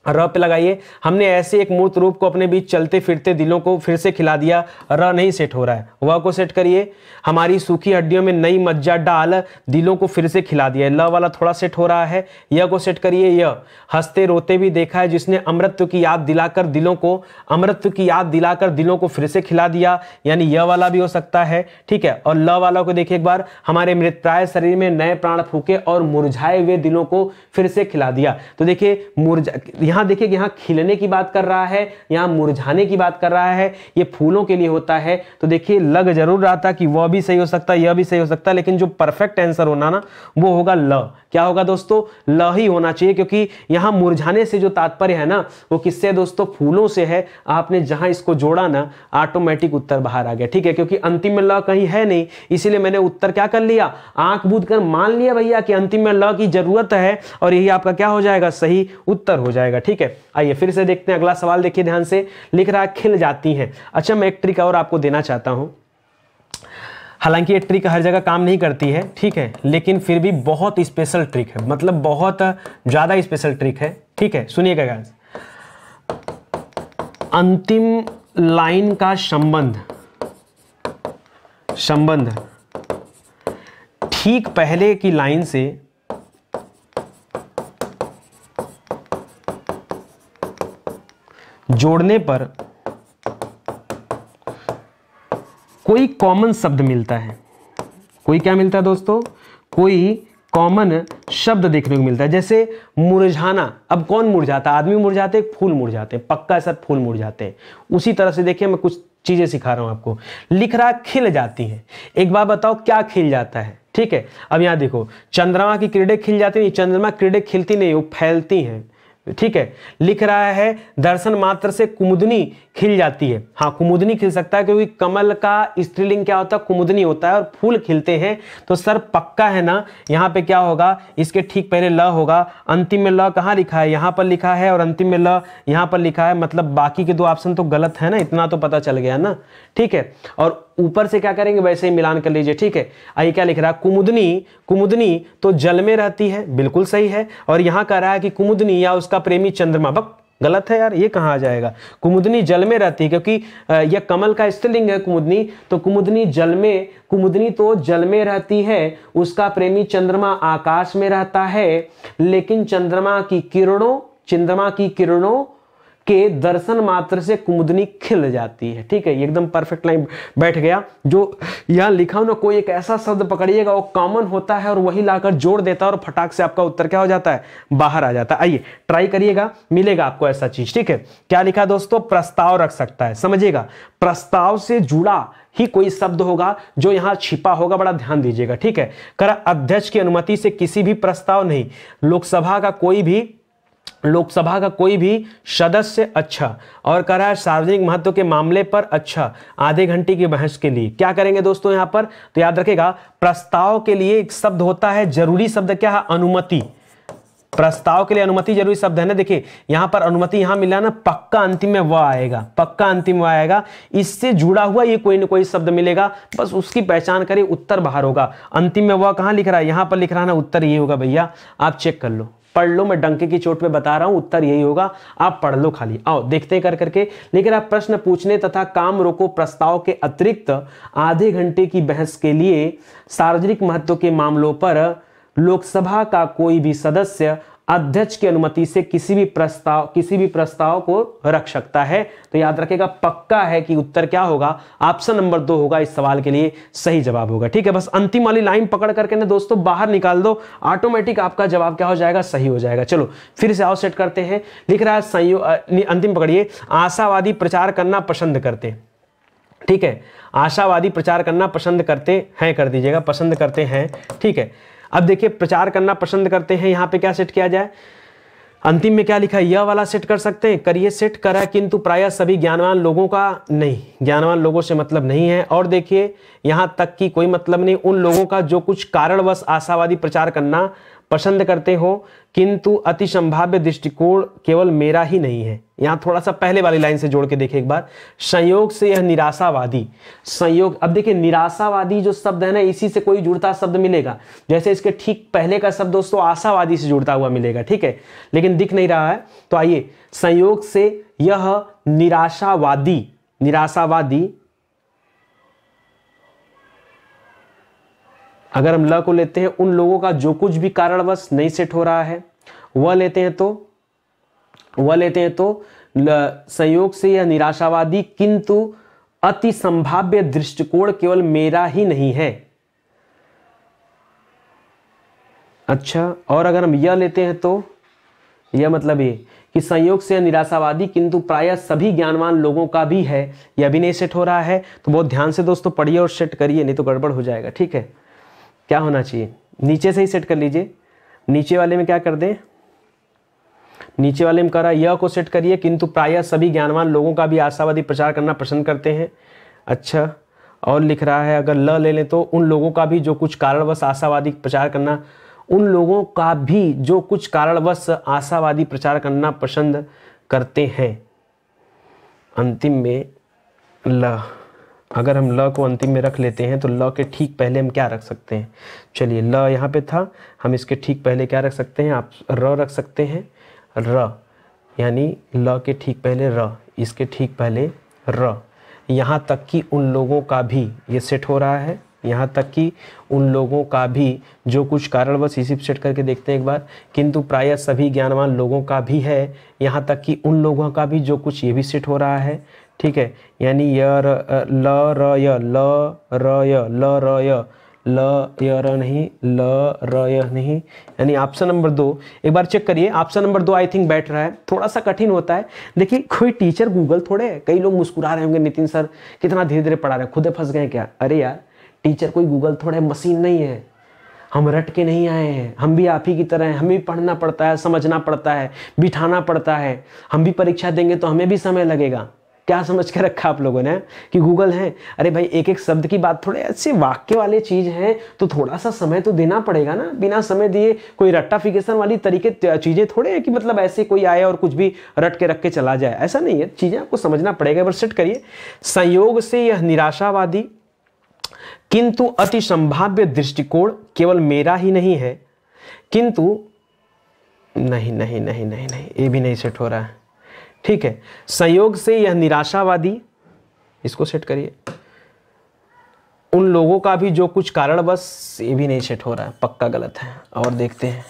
र पे लगाइए हमने ऐसे एक मूर्त रूप को अपने बीच चलते फिरते दिलों को फिर से खिला दिया र नहीं सेट हो रहा है व को सेट करिए हमारी सूखी हड्डियों में नई मज्जा डाल दिलों को फिर से खिला दिया ल वाला थोड़ा सेट हो रहा है य को सेट करिए य हंसते रोते भी देखा है जिसने अमृत्व की याद दिलाकर दिलों को अमृत की याद दिलाकर दिलों को फिर से खिला दिया यानी य वाला भी हो सकता है ठीक है और ल वाला को देखिए एक बार हमारे मृतप्राय शरीर में नए प्राण फूके और मुरझाए हुए दिलों को फिर से खिला दिया तो देखिए मुरझा यहां देखिए यहां खिलने की बात कर रहा है यहां मुरझाने की बात कर रहा है ये फूलों के लिए होता है तो देखिए लग जरूर रहा था कि वह भी सही हो सकता है यह भी सही हो सकता है लेकिन जो परफेक्ट आंसर होना ना वो होगा ल क्या होगा दोस्तों ल ही होना चाहिए क्योंकि यहां मुरझाने से जो तात्पर्य है ना वो किससे दोस्तों फूलों से है आपने जहां इसको जोड़ा ना ऑटोमेटिक उत्तर बाहर आ गया ठीक है क्योंकि अंतिम में ल कहीं है नहीं इसीलिए मैंने उत्तर क्या कर लिया आंख बूद कर मान लिया भैया कि अंतिम में ल की जरूरत है और यही आपका क्या हो जाएगा सही उत्तर हो जाएगा ठीक है आइए फिर से देखते हैं अगला सवाल देखिए ध्यान से लिख रहा है खिल जाती हैं अच्छा मैं एक ट्रिक और आपको देना चाहता हूँ हालांकि ये ट्रिक हर जगह काम नहीं करती है ठीक है लेकिन फिर भी बहुत स्पेशल ट्रिक है मतलब बहुत ज़्यादा स्पेशल ट्रिक है ठीक है सुनिएगा गाइस अंतिम लाइन का संबंध संबंध ठीक पहले की लाइन से जोड़ने पर कोई कॉमन शब्द मिलता है कोई क्या मिलता है दोस्तों कोई कॉमन शब्द देखने को मिलता है जैसे मुरझाना अब कौन मुरझाता आदमी मुरझाते फूल मुरझाते पक्का सर फूल मुरझाते हैं उसी तरह से देखिए मैं कुछ चीजें सिखा रहा हूं आपको लिख रहा खिल जाती है एक बार बताओ क्या खिल जाता है ठीक है अब यहां देखो चंद्रमा की क्रीडे खिल जाती नहीं चंद्रमा क्रीडे खिलती नहीं वो फैलती हैं ठीक है लिख रहा है दर्शन मात्र से कुमुदनी खिल जाती है हाँ कुमुदनी खिल सकता है क्योंकि कमल का स्त्रीलिंग क्या होता है कुमुदनी होता है और फूल खिलते हैं तो सर पक्का है ना यहाँ पे क्या होगा इसके ठीक पहले ल होगा अंतिम में ल कहाँ लिखा है यहाँ पर लिखा है और अंतिम में ल यहाँ पर लिखा है मतलब बाकी के दो ऑप्शन तो गलत है ना इतना तो पता चल गया ना ठीक है और ऊपर से क्या करेंगे वैसे ही मिलान कर लीजिए ठीक है आई क्या लिख रहा है कुमुदनी कुमुदनी तो जल में रहती है बिल्कुल सही है और यहां कह रहा है कि कुमुदनी या उसका प्रेमी चंद्रमा बक गलत है यार ये कहा आ जाएगा कुमुदनी जल में रहती है क्योंकि यह कमल का स्त्रीलिंग है कुमुदनी तो कुमुदनी जल में कुमुदनी तो जल में रहती है उसका प्रेमी चंद्रमा आकाश में रहता है लेकिन चंद्रमा की किरणों चंद्रमा की किरणों के दर्शन मात्र से कुमुदनी खिल जाती है ठीक है एकदम परफेक्ट लाइन बैठ गया जो यहां लिखा हो ना कोई एक ऐसा शब्द पकड़िएगा वो कॉमन होता है और वही लाकर जोड़ देता है और फटाक से आपका उत्तर क्या हो जाता है बाहर आ जाता है आइए ट्राई करिएगा मिलेगा आपको ऐसा चीज ठीक है क्या लिखा दोस्तों प्रस्ताव रख सकता है समझिएगा प्रस्ताव से जुड़ा ही कोई शब्द होगा जो यहां छिपा होगा बड़ा ध्यान दीजिएगा ठीक है कर अध्यक्ष की अनुमति से किसी भी प्रस्ताव नहीं लोकसभा का कोई भी लोकसभा का कोई भी सदस्य अच्छा और कह रहा है सार्वजनिक महत्व के मामले पर अच्छा आधे घंटे की बहस के लिए क्या करेंगे दोस्तों यहां पर तो याद रखेगा प्रस्ताव के लिए एक शब्द होता है जरूरी शब्द क्या है अनुमति प्रस्ताव के लिए अनुमति जरूरी शब्द है ना देखिए यहां पर अनुमति यहां मिला ना पक्का अंतिम में वह आएगा पक्का अंतिम वह आएगा इससे जुड़ा हुआ ये कोई ना कोई शब्द मिलेगा बस उसकी पहचान करें उत्तर बाहर होगा अंतिम में वह कहां लिख रहा है यहां पर लिख रहा है ना उत्तर ये होगा भैया आप चेक कर लो पढ़ लो मैं डंके की चोट पे बता रहा हूं उत्तर यही होगा आप पढ़ लो खाली आओ देखते हैं कर करके लेकिन आप प्रश्न पूछने तथा काम रोको प्रस्ताव के अतिरिक्त आधे घंटे की बहस के लिए सार्वजनिक महत्व के मामलों पर लोकसभा का कोई भी सदस्य अध्यक्ष की अनुमति से किसी भी प्रस्ताव किसी भी प्रस्ताव को रख सकता है तो याद रखेगा पक्का है कि उत्तर क्या होगा ऑप्शन नंबर दो होगा इस सवाल के लिए सही जवाब होगा ठीक है बस अंतिम वाली लाइन पकड़ करके ना दोस्तों बाहर निकाल दो ऑटोमेटिक आपका जवाब क्या हो जाएगा सही हो जाएगा चलो फिर से आओ सेट करते हैं लिख रहा है संयोग अंतिम पकड़िए आशावादी प्रचार करना पसंद करते ठीक है आशावादी प्रचार करना पसंद करते हैं कर दीजिएगा पसंद करते हैं ठीक है अब देखिए प्रचार करना पसंद करते हैं यहाँ पे क्या सेट किया जाए अंतिम में क्या लिखा यह वाला सेट कर सकते हैं करिए सेट करा किंतु प्राय सभी ज्ञानवान लोगों का नहीं ज्ञानवान लोगों से मतलब नहीं है और देखिए यहां तक कि कोई मतलब नहीं उन लोगों का जो कुछ कारणवश आशावादी प्रचार करना पसंद करते हो किंतु अति संभाव्य दृष्टिकोण केवल मेरा ही नहीं है यहां थोड़ा सा पहले वाली लाइन से जोड़ के देखे एक बार संयोग से यह निराशावादी संयोग अब देखिए निराशावादी जो शब्द है ना इसी से कोई जुड़ता शब्द मिलेगा जैसे इसके ठीक पहले का शब्द दोस्तों आशावादी से जुड़ता हुआ मिलेगा ठीक है लेकिन दिख नहीं रहा है तो आइए संयोग से यह निराशावादी निराशावादी अगर हम ल को लेते हैं उन लोगों का जो कुछ भी कारणवश नहीं सेट हो रहा है वह लेते हैं तो वह लेते हैं तो संयोग से यह निराशावादी किंतु अति संभाव्य दृष्टिकोण केवल मेरा ही नहीं है अच्छा और अगर हम यह लेते हैं तो यह मतलब ये कि संयोग से निराशावादी किंतु प्राय सभी ज्ञानवान लोगों का भी है यह भी नहीं सेट हो रहा है तो बहुत ध्यान से दोस्तों पढ़िए और सेट करिए नहीं तो गड़बड़ हो जाएगा ठीक है क्या होना चाहिए नीचे से ही सेट कर लीजिए नीचे वाले में क्या कर दें नीचे वाले में कह रहा है यह को सेट करिए किंतु प्रायः सभी ज्ञानवान लोगों का भी आशावादी प्रचार करना पसंद करते हैं अच्छा और लिख रहा है अगर ल ले लें तो उन लोगों का भी जो कुछ कारणवश आशावादी प्रचार करना उन लोगों का भी जो कुछ कारणवश आशावादी प्रचार करना पसंद करते हैं अंतिम में ल अगर हम ल को अंतिम में रख लेते हैं तो ल के ठीक पहले हम क्या रख सकते हैं चलिए ल यहाँ पे था हम इसके ठीक पहले क्या रख सकते हैं आप र रख सकते हैं र यानी ल के ठीक पहले र इसके ठीक पहले र यहाँ तक कि उन लोगों का भी ये सेट हो रहा है यहाँ तक कि उन लोगों का भी जो कुछ कारणवश इसी सेट करके देखते हैं एक बार किंतु प्रायः सभी ज्ञानवान लोगों का भी है यहाँ तक कि उन लोगों का भी जो कुछ ये भी सेट हो रहा है ठीक है यानी य ल र य ल र य ल र य ल य र नहीं ल र य नहीं यानी ऑप्शन नंबर दो एक बार चेक करिए ऑप्शन नंबर दो आई थिंक बैठ रहा है थोड़ा सा कठिन होता है देखिए कोई टीचर गूगल थोड़े कई लोग मुस्कुरा रहे होंगे नितिन सर कितना धीरे धीरे पढ़ा रहे हैं खुद फंस गए क्या अरे यार टीचर कोई गूगल थोड़े मशीन नहीं है हम रट के नहीं आए हैं हम भी आप ही की तरह हैं हमें भी पढ़ना पड़ता है समझना पड़ता है बिठाना पड़ता है हम भी परीक्षा देंगे तो हमें भी समय लगेगा क्या समझ के रखा आप लोगों ने कि गूगल है अरे भाई एक एक शब्द की बात थोड़े ऐसे वाक्य वाले चीज़ है तो थोड़ा सा समय तो देना पड़ेगा ना बिना समय दिए कोई रट्टाफिकेशन वाली तरीके चीज़ें थोड़े है कि मतलब ऐसे कोई आए और कुछ भी रट के रख के चला जाए ऐसा नहीं है चीज़ें आपको समझना पड़ेगा बस बार सेट करिए संयोग से यह निराशावादी किंतु अति संभाव्य दृष्टिकोण केवल मेरा ही नहीं है किंतु नहीं नहीं नहीं नहीं नहीं ये भी नहीं सेट हो रहा है ठीक है संयोग से यह निराशावादी इसको सेट करिए उन लोगों का भी जो कुछ कारण बस ये भी नहीं सेट हो रहा है पक्का गलत है और देखते हैं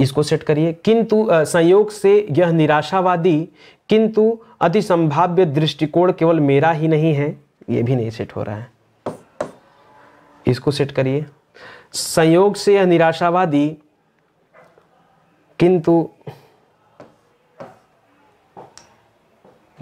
इसको सेट करिए किंतु संयोग से यह निराशावादी किंतु अति संभाव्य दृष्टिकोण केवल मेरा ही नहीं है यह भी नहीं सेट हो रहा है इसको सेट करिए संयोग से यह निराशावादी किंतु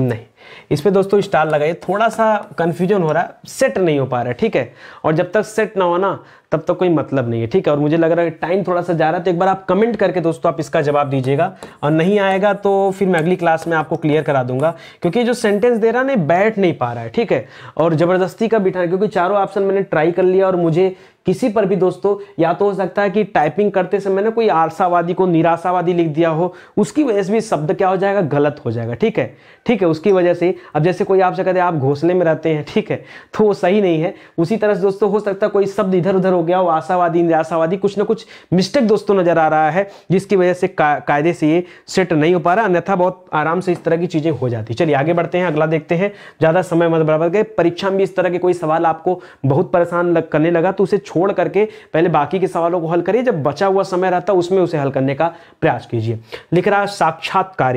नहीं इस पर दोस्तों स्टार लगाइए थोड़ा सा कन्फ्यूजन हो रहा है सेट नहीं हो पा रहा है ठीक है और जब तक सेट ना हो ना तब तक कोई मतलब नहीं है ठीक है और मुझे लग रहा है टाइम थोड़ा सा जा रहा है तो एक बार आप कमेंट करके दोस्तों आप इसका जवाब दीजिएगा और नहीं आएगा तो फिर मैं अगली क्लास में आपको क्लियर करा दूंगा क्योंकि जो सेंटेंस दे रहा है ना बैठ नहीं पा रहा है ठीक है और ज़बरदस्ती का बिठा क्योंकि चारों ऑप्शन मैंने ट्राई कर लिया और मुझे किसी पर भी दोस्तों या तो हो सकता है कि टाइपिंग करते समय ना कोई आरसावादी को निराशावादी लिख दिया हो उसकी वजह से भी शब्द क्या हो जाएगा गलत हो जाएगा ठीक है ठीक है उसकी वजह से अब जैसे कोई आपसे कहते आप घोसले में रहते हैं ठीक है तो वो सही नहीं है उसी तरह से दोस्तों हो सकता है कोई शब्द इधर उधर हो गया हो आशावादी निराशावादी कुछ ना कुछ मिस्टेक दोस्तों नजर आ रहा है जिसकी वजह से कायदे से ये सेट नहीं हो पा रहा अन्यथा बहुत आराम से इस तरह की चीज़ें हो जाती चलिए आगे बढ़ते हैं अगला देखते हैं ज़्यादा समय मत बराबर गए परीक्षा में भी इस तरह के कोई सवाल आपको बहुत परेशान करने लगा तो उसे छोड़ करके पहले बाकी के सवालों को हल करिए जब बचा हुआ समय रहता है उसमें उसे हल करने का प्रयास कीजिए लिख रहा है साक्षात्कार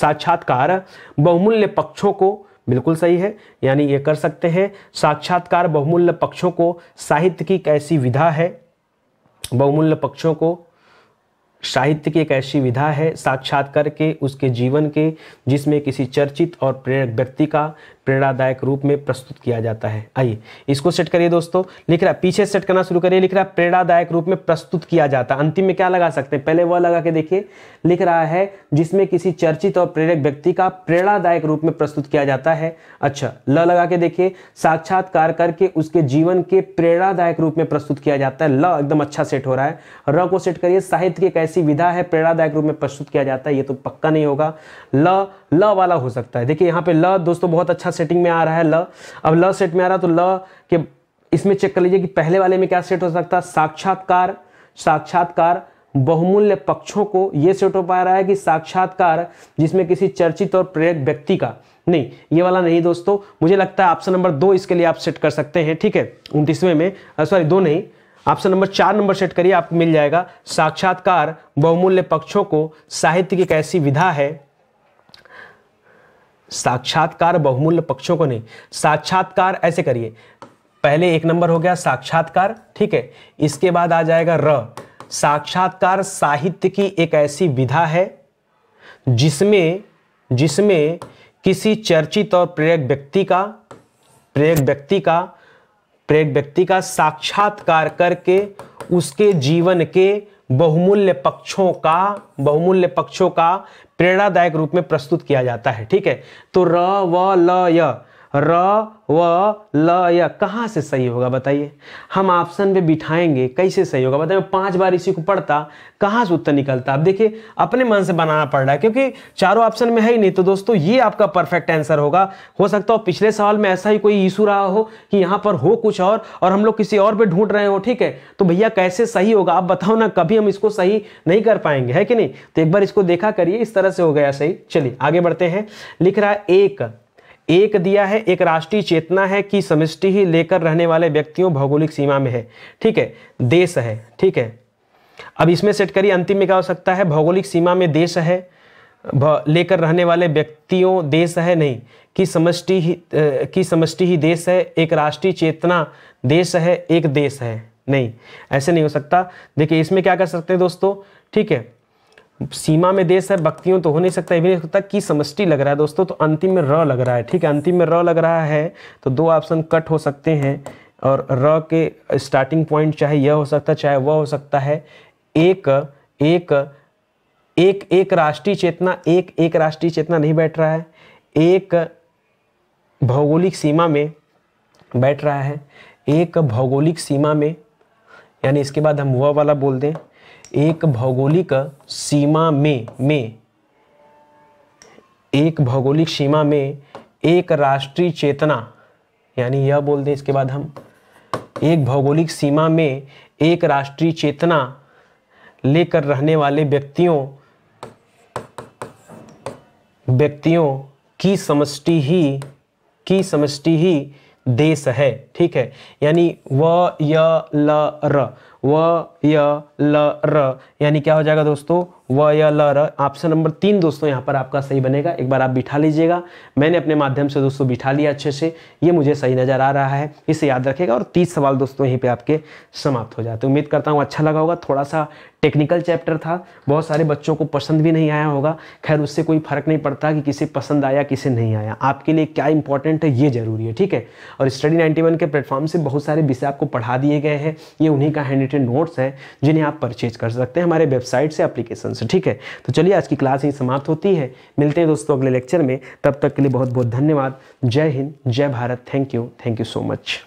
साक्षात्कार बहुमूल्य पक्षों को बिल्कुल सही है यानी ये कर सकते हैं साक्षात्कार बहुमूल्य पक्षों को साहित्य की एक ऐसी विधा है बहुमूल्य पक्षों को साहित्य की एक ऐसी विधा है साक्षात्कार के उसके जीवन के जिसमें किसी चर्चित और प्रेरक व्यक्ति का प्रेरणादायक रूप में प्रस्तुत किया जाता है आइए इसको सेट करिए दोस्तों लिख रहा पीछे सेट करना शुरू करिए लिख रहा प्रेरणादायक रूप में प्रस्तुत किया जाता है अंतिम में क्या लगा सकते हैं पहले वह लगा के देखिए लिख रहा है जिसमें किसी चर्चित और प्रेरक व्यक्ति का प्रेरणादायक रूप में प्रस्तुत किया जाता है अच्छा ल लगा के देखिए साक्षात्कार करके उसके जीवन के प्रेरणादायक रूप में प्रस्तुत किया जाता है ल एकदम अच्छा सेट हो रहा है र को सेट करिए साहित्य की एक ऐसी विधा है प्रेरणादायक रूप में प्रस्तुत किया जाता है ये तो पक्का नहीं होगा ल ल वाला हो सकता है देखिए यहाँ पे ल दोस्तों बहुत अच्छा सेटिंग में आ रहा है ल अब ल सेट में आ रहा है तो ल के इसमें चेक कर लीजिए कि पहले वाले में क्या सेट हो सकता है साक्षात्कार साक्षात्कार बहुमूल्य पक्षों को यह सेट हो पा रहा है कि साक्षात्कार जिसमें किसी चर्चित और प्रेरक व्यक्ति का नहीं ये वाला नहीं दोस्तों मुझे लगता है ऑप्शन नंबर दो इसके लिए आप सेट कर सकते हैं ठीक है उनतीसवें में सॉरी दो नहीं ऑप्शन नंबर चार नंबर सेट करिए आपको मिल जाएगा साक्षात्कार बहुमूल्य पक्षों को साहित्य की कैसी विधा है साक्षात्कार बहुमूल्य पक्षों को नहीं साक्षात्कार ऐसे करिए पहले एक नंबर हो गया साक्षात्कार ठीक है इसके बाद आ जाएगा र साक्षात्कार साहित्य की एक ऐसी विधा है जिसमें जिसमें किसी चर्चित और प्रेरक व्यक्ति का प्रेरक व्यक्ति का प्रेरक व्यक्ति का साक्षात्कार करके उसके जीवन के बहुमूल्य पक्षों का बहुमूल्य पक्षों का प्रेरणादायक रूप में प्रस्तुत किया जाता है ठीक है तो र व ल य र व ल या कहाँ से सही होगा बताइए हम ऑप्शन में बिठाएंगे कैसे सही होगा बताइए पांच बार इसी को पढ़ता कहाँ से उत्तर निकलता आप देखिए अपने मन से बनाना पड़ रहा है क्योंकि चारों ऑप्शन में है ही नहीं तो दोस्तों ये आपका परफेक्ट आंसर होगा हो सकता हो पिछले सवाल में ऐसा ही कोई इशू रहा हो कि यहाँ पर हो कुछ और और हम लोग किसी और पे ढूंढ रहे हो ठीक है तो भैया कैसे सही होगा आप बताओ ना कभी हम इसको सही नहीं कर पाएंगे है कि नहीं तो एक बार इसको देखा करिए इस तरह से हो गया सही चलिए आगे बढ़ते हैं लिख रहा है एक एक दिया है एक राष्ट्रीय चेतना है कि समिष्टि ही लेकर रहने वाले व्यक्तियों भौगोलिक सीमा में है ठीक है देश है ठीक है अब इसमें सेट करिए अंतिम में क्या हो सकता है भौगोलिक सीमा में देश है लेकर रहने वाले व्यक्तियों देश है नहीं कि समष्टि ही की समष्टि ही देश है एक राष्ट्रीय चेतना देश है एक देश है नहीं ऐसे नहीं हो सकता देखिए इसमें क्या कर सकते हैं दोस्तों ठीक है सीमा में देश है भक्तियों तो हो नहीं सकता ये भी नहीं सकता की समष्टि लग रहा है दोस्तों तो अंतिम में र लग रहा है ठीक है अंतिम में र लग रहा है तो दो ऑप्शन कट हो सकते हैं और र के स्टार्टिंग पॉइंट चाहे यह हो सकता है चाहे वह हो सकता है एक एक एक एक राष्ट्रीय चेतना एक एक राष्ट्रीय चेतना नहीं बैठ रहा है एक भौगोलिक सीमा में बैठ रहा है एक भौगोलिक सीमा में यानी इसके बाद हम वह वाला बोल दें एक भौगोलिक सीमा में में एक भौगोलिक सीमा में एक राष्ट्रीय चेतना यानी यह बोल दें इसके बाद हम एक भौगोलिक सीमा में एक राष्ट्रीय चेतना लेकर रहने वाले व्यक्तियों व्यक्तियों की समष्टि ही की समष्टि ही देश है ठीक है यानी व य ल र व य ल र यानी क्या हो जाएगा दोस्तों व य ल र ऑप्शन नंबर तीन दोस्तों यहाँ पर आपका सही बनेगा एक बार आप बिठा लीजिएगा मैंने अपने माध्यम से दोस्तों बिठा लिया अच्छे से ये मुझे सही नज़र आ रहा है इसे याद रखेगा और तीस सवाल दोस्तों यहीं पे आपके समाप्त हो जाते उम्मीद करता हूँ अच्छा लगा होगा थोड़ा सा टेक्निकल चैप्टर था बहुत सारे बच्चों को पसंद भी नहीं आया होगा खैर उससे कोई फ़र्क नहीं पड़ता कि किसे पसंद आया किसे नहीं आया आपके लिए क्या इंपॉर्टेंट है ये ज़रूरी है ठीक है और स्टडी नाइन्टी के प्लेटफॉर्म से बहुत सारे विषय आपको पढ़ा दिए गए हैं ये उन्हीं का हैंड रिटेड नोट्स है जिन्हें आप परचेज कर सकते हैं हमारे वेबसाइट से एप्लीकेशन से ठीक है तो चलिए आज की क्लास ही समाप्त होती है मिलते हैं दोस्तों अगले लेक्चर में तब तक के लिए बहुत बहुत धन्यवाद जय हिंद जय Bharat thank you thank you so much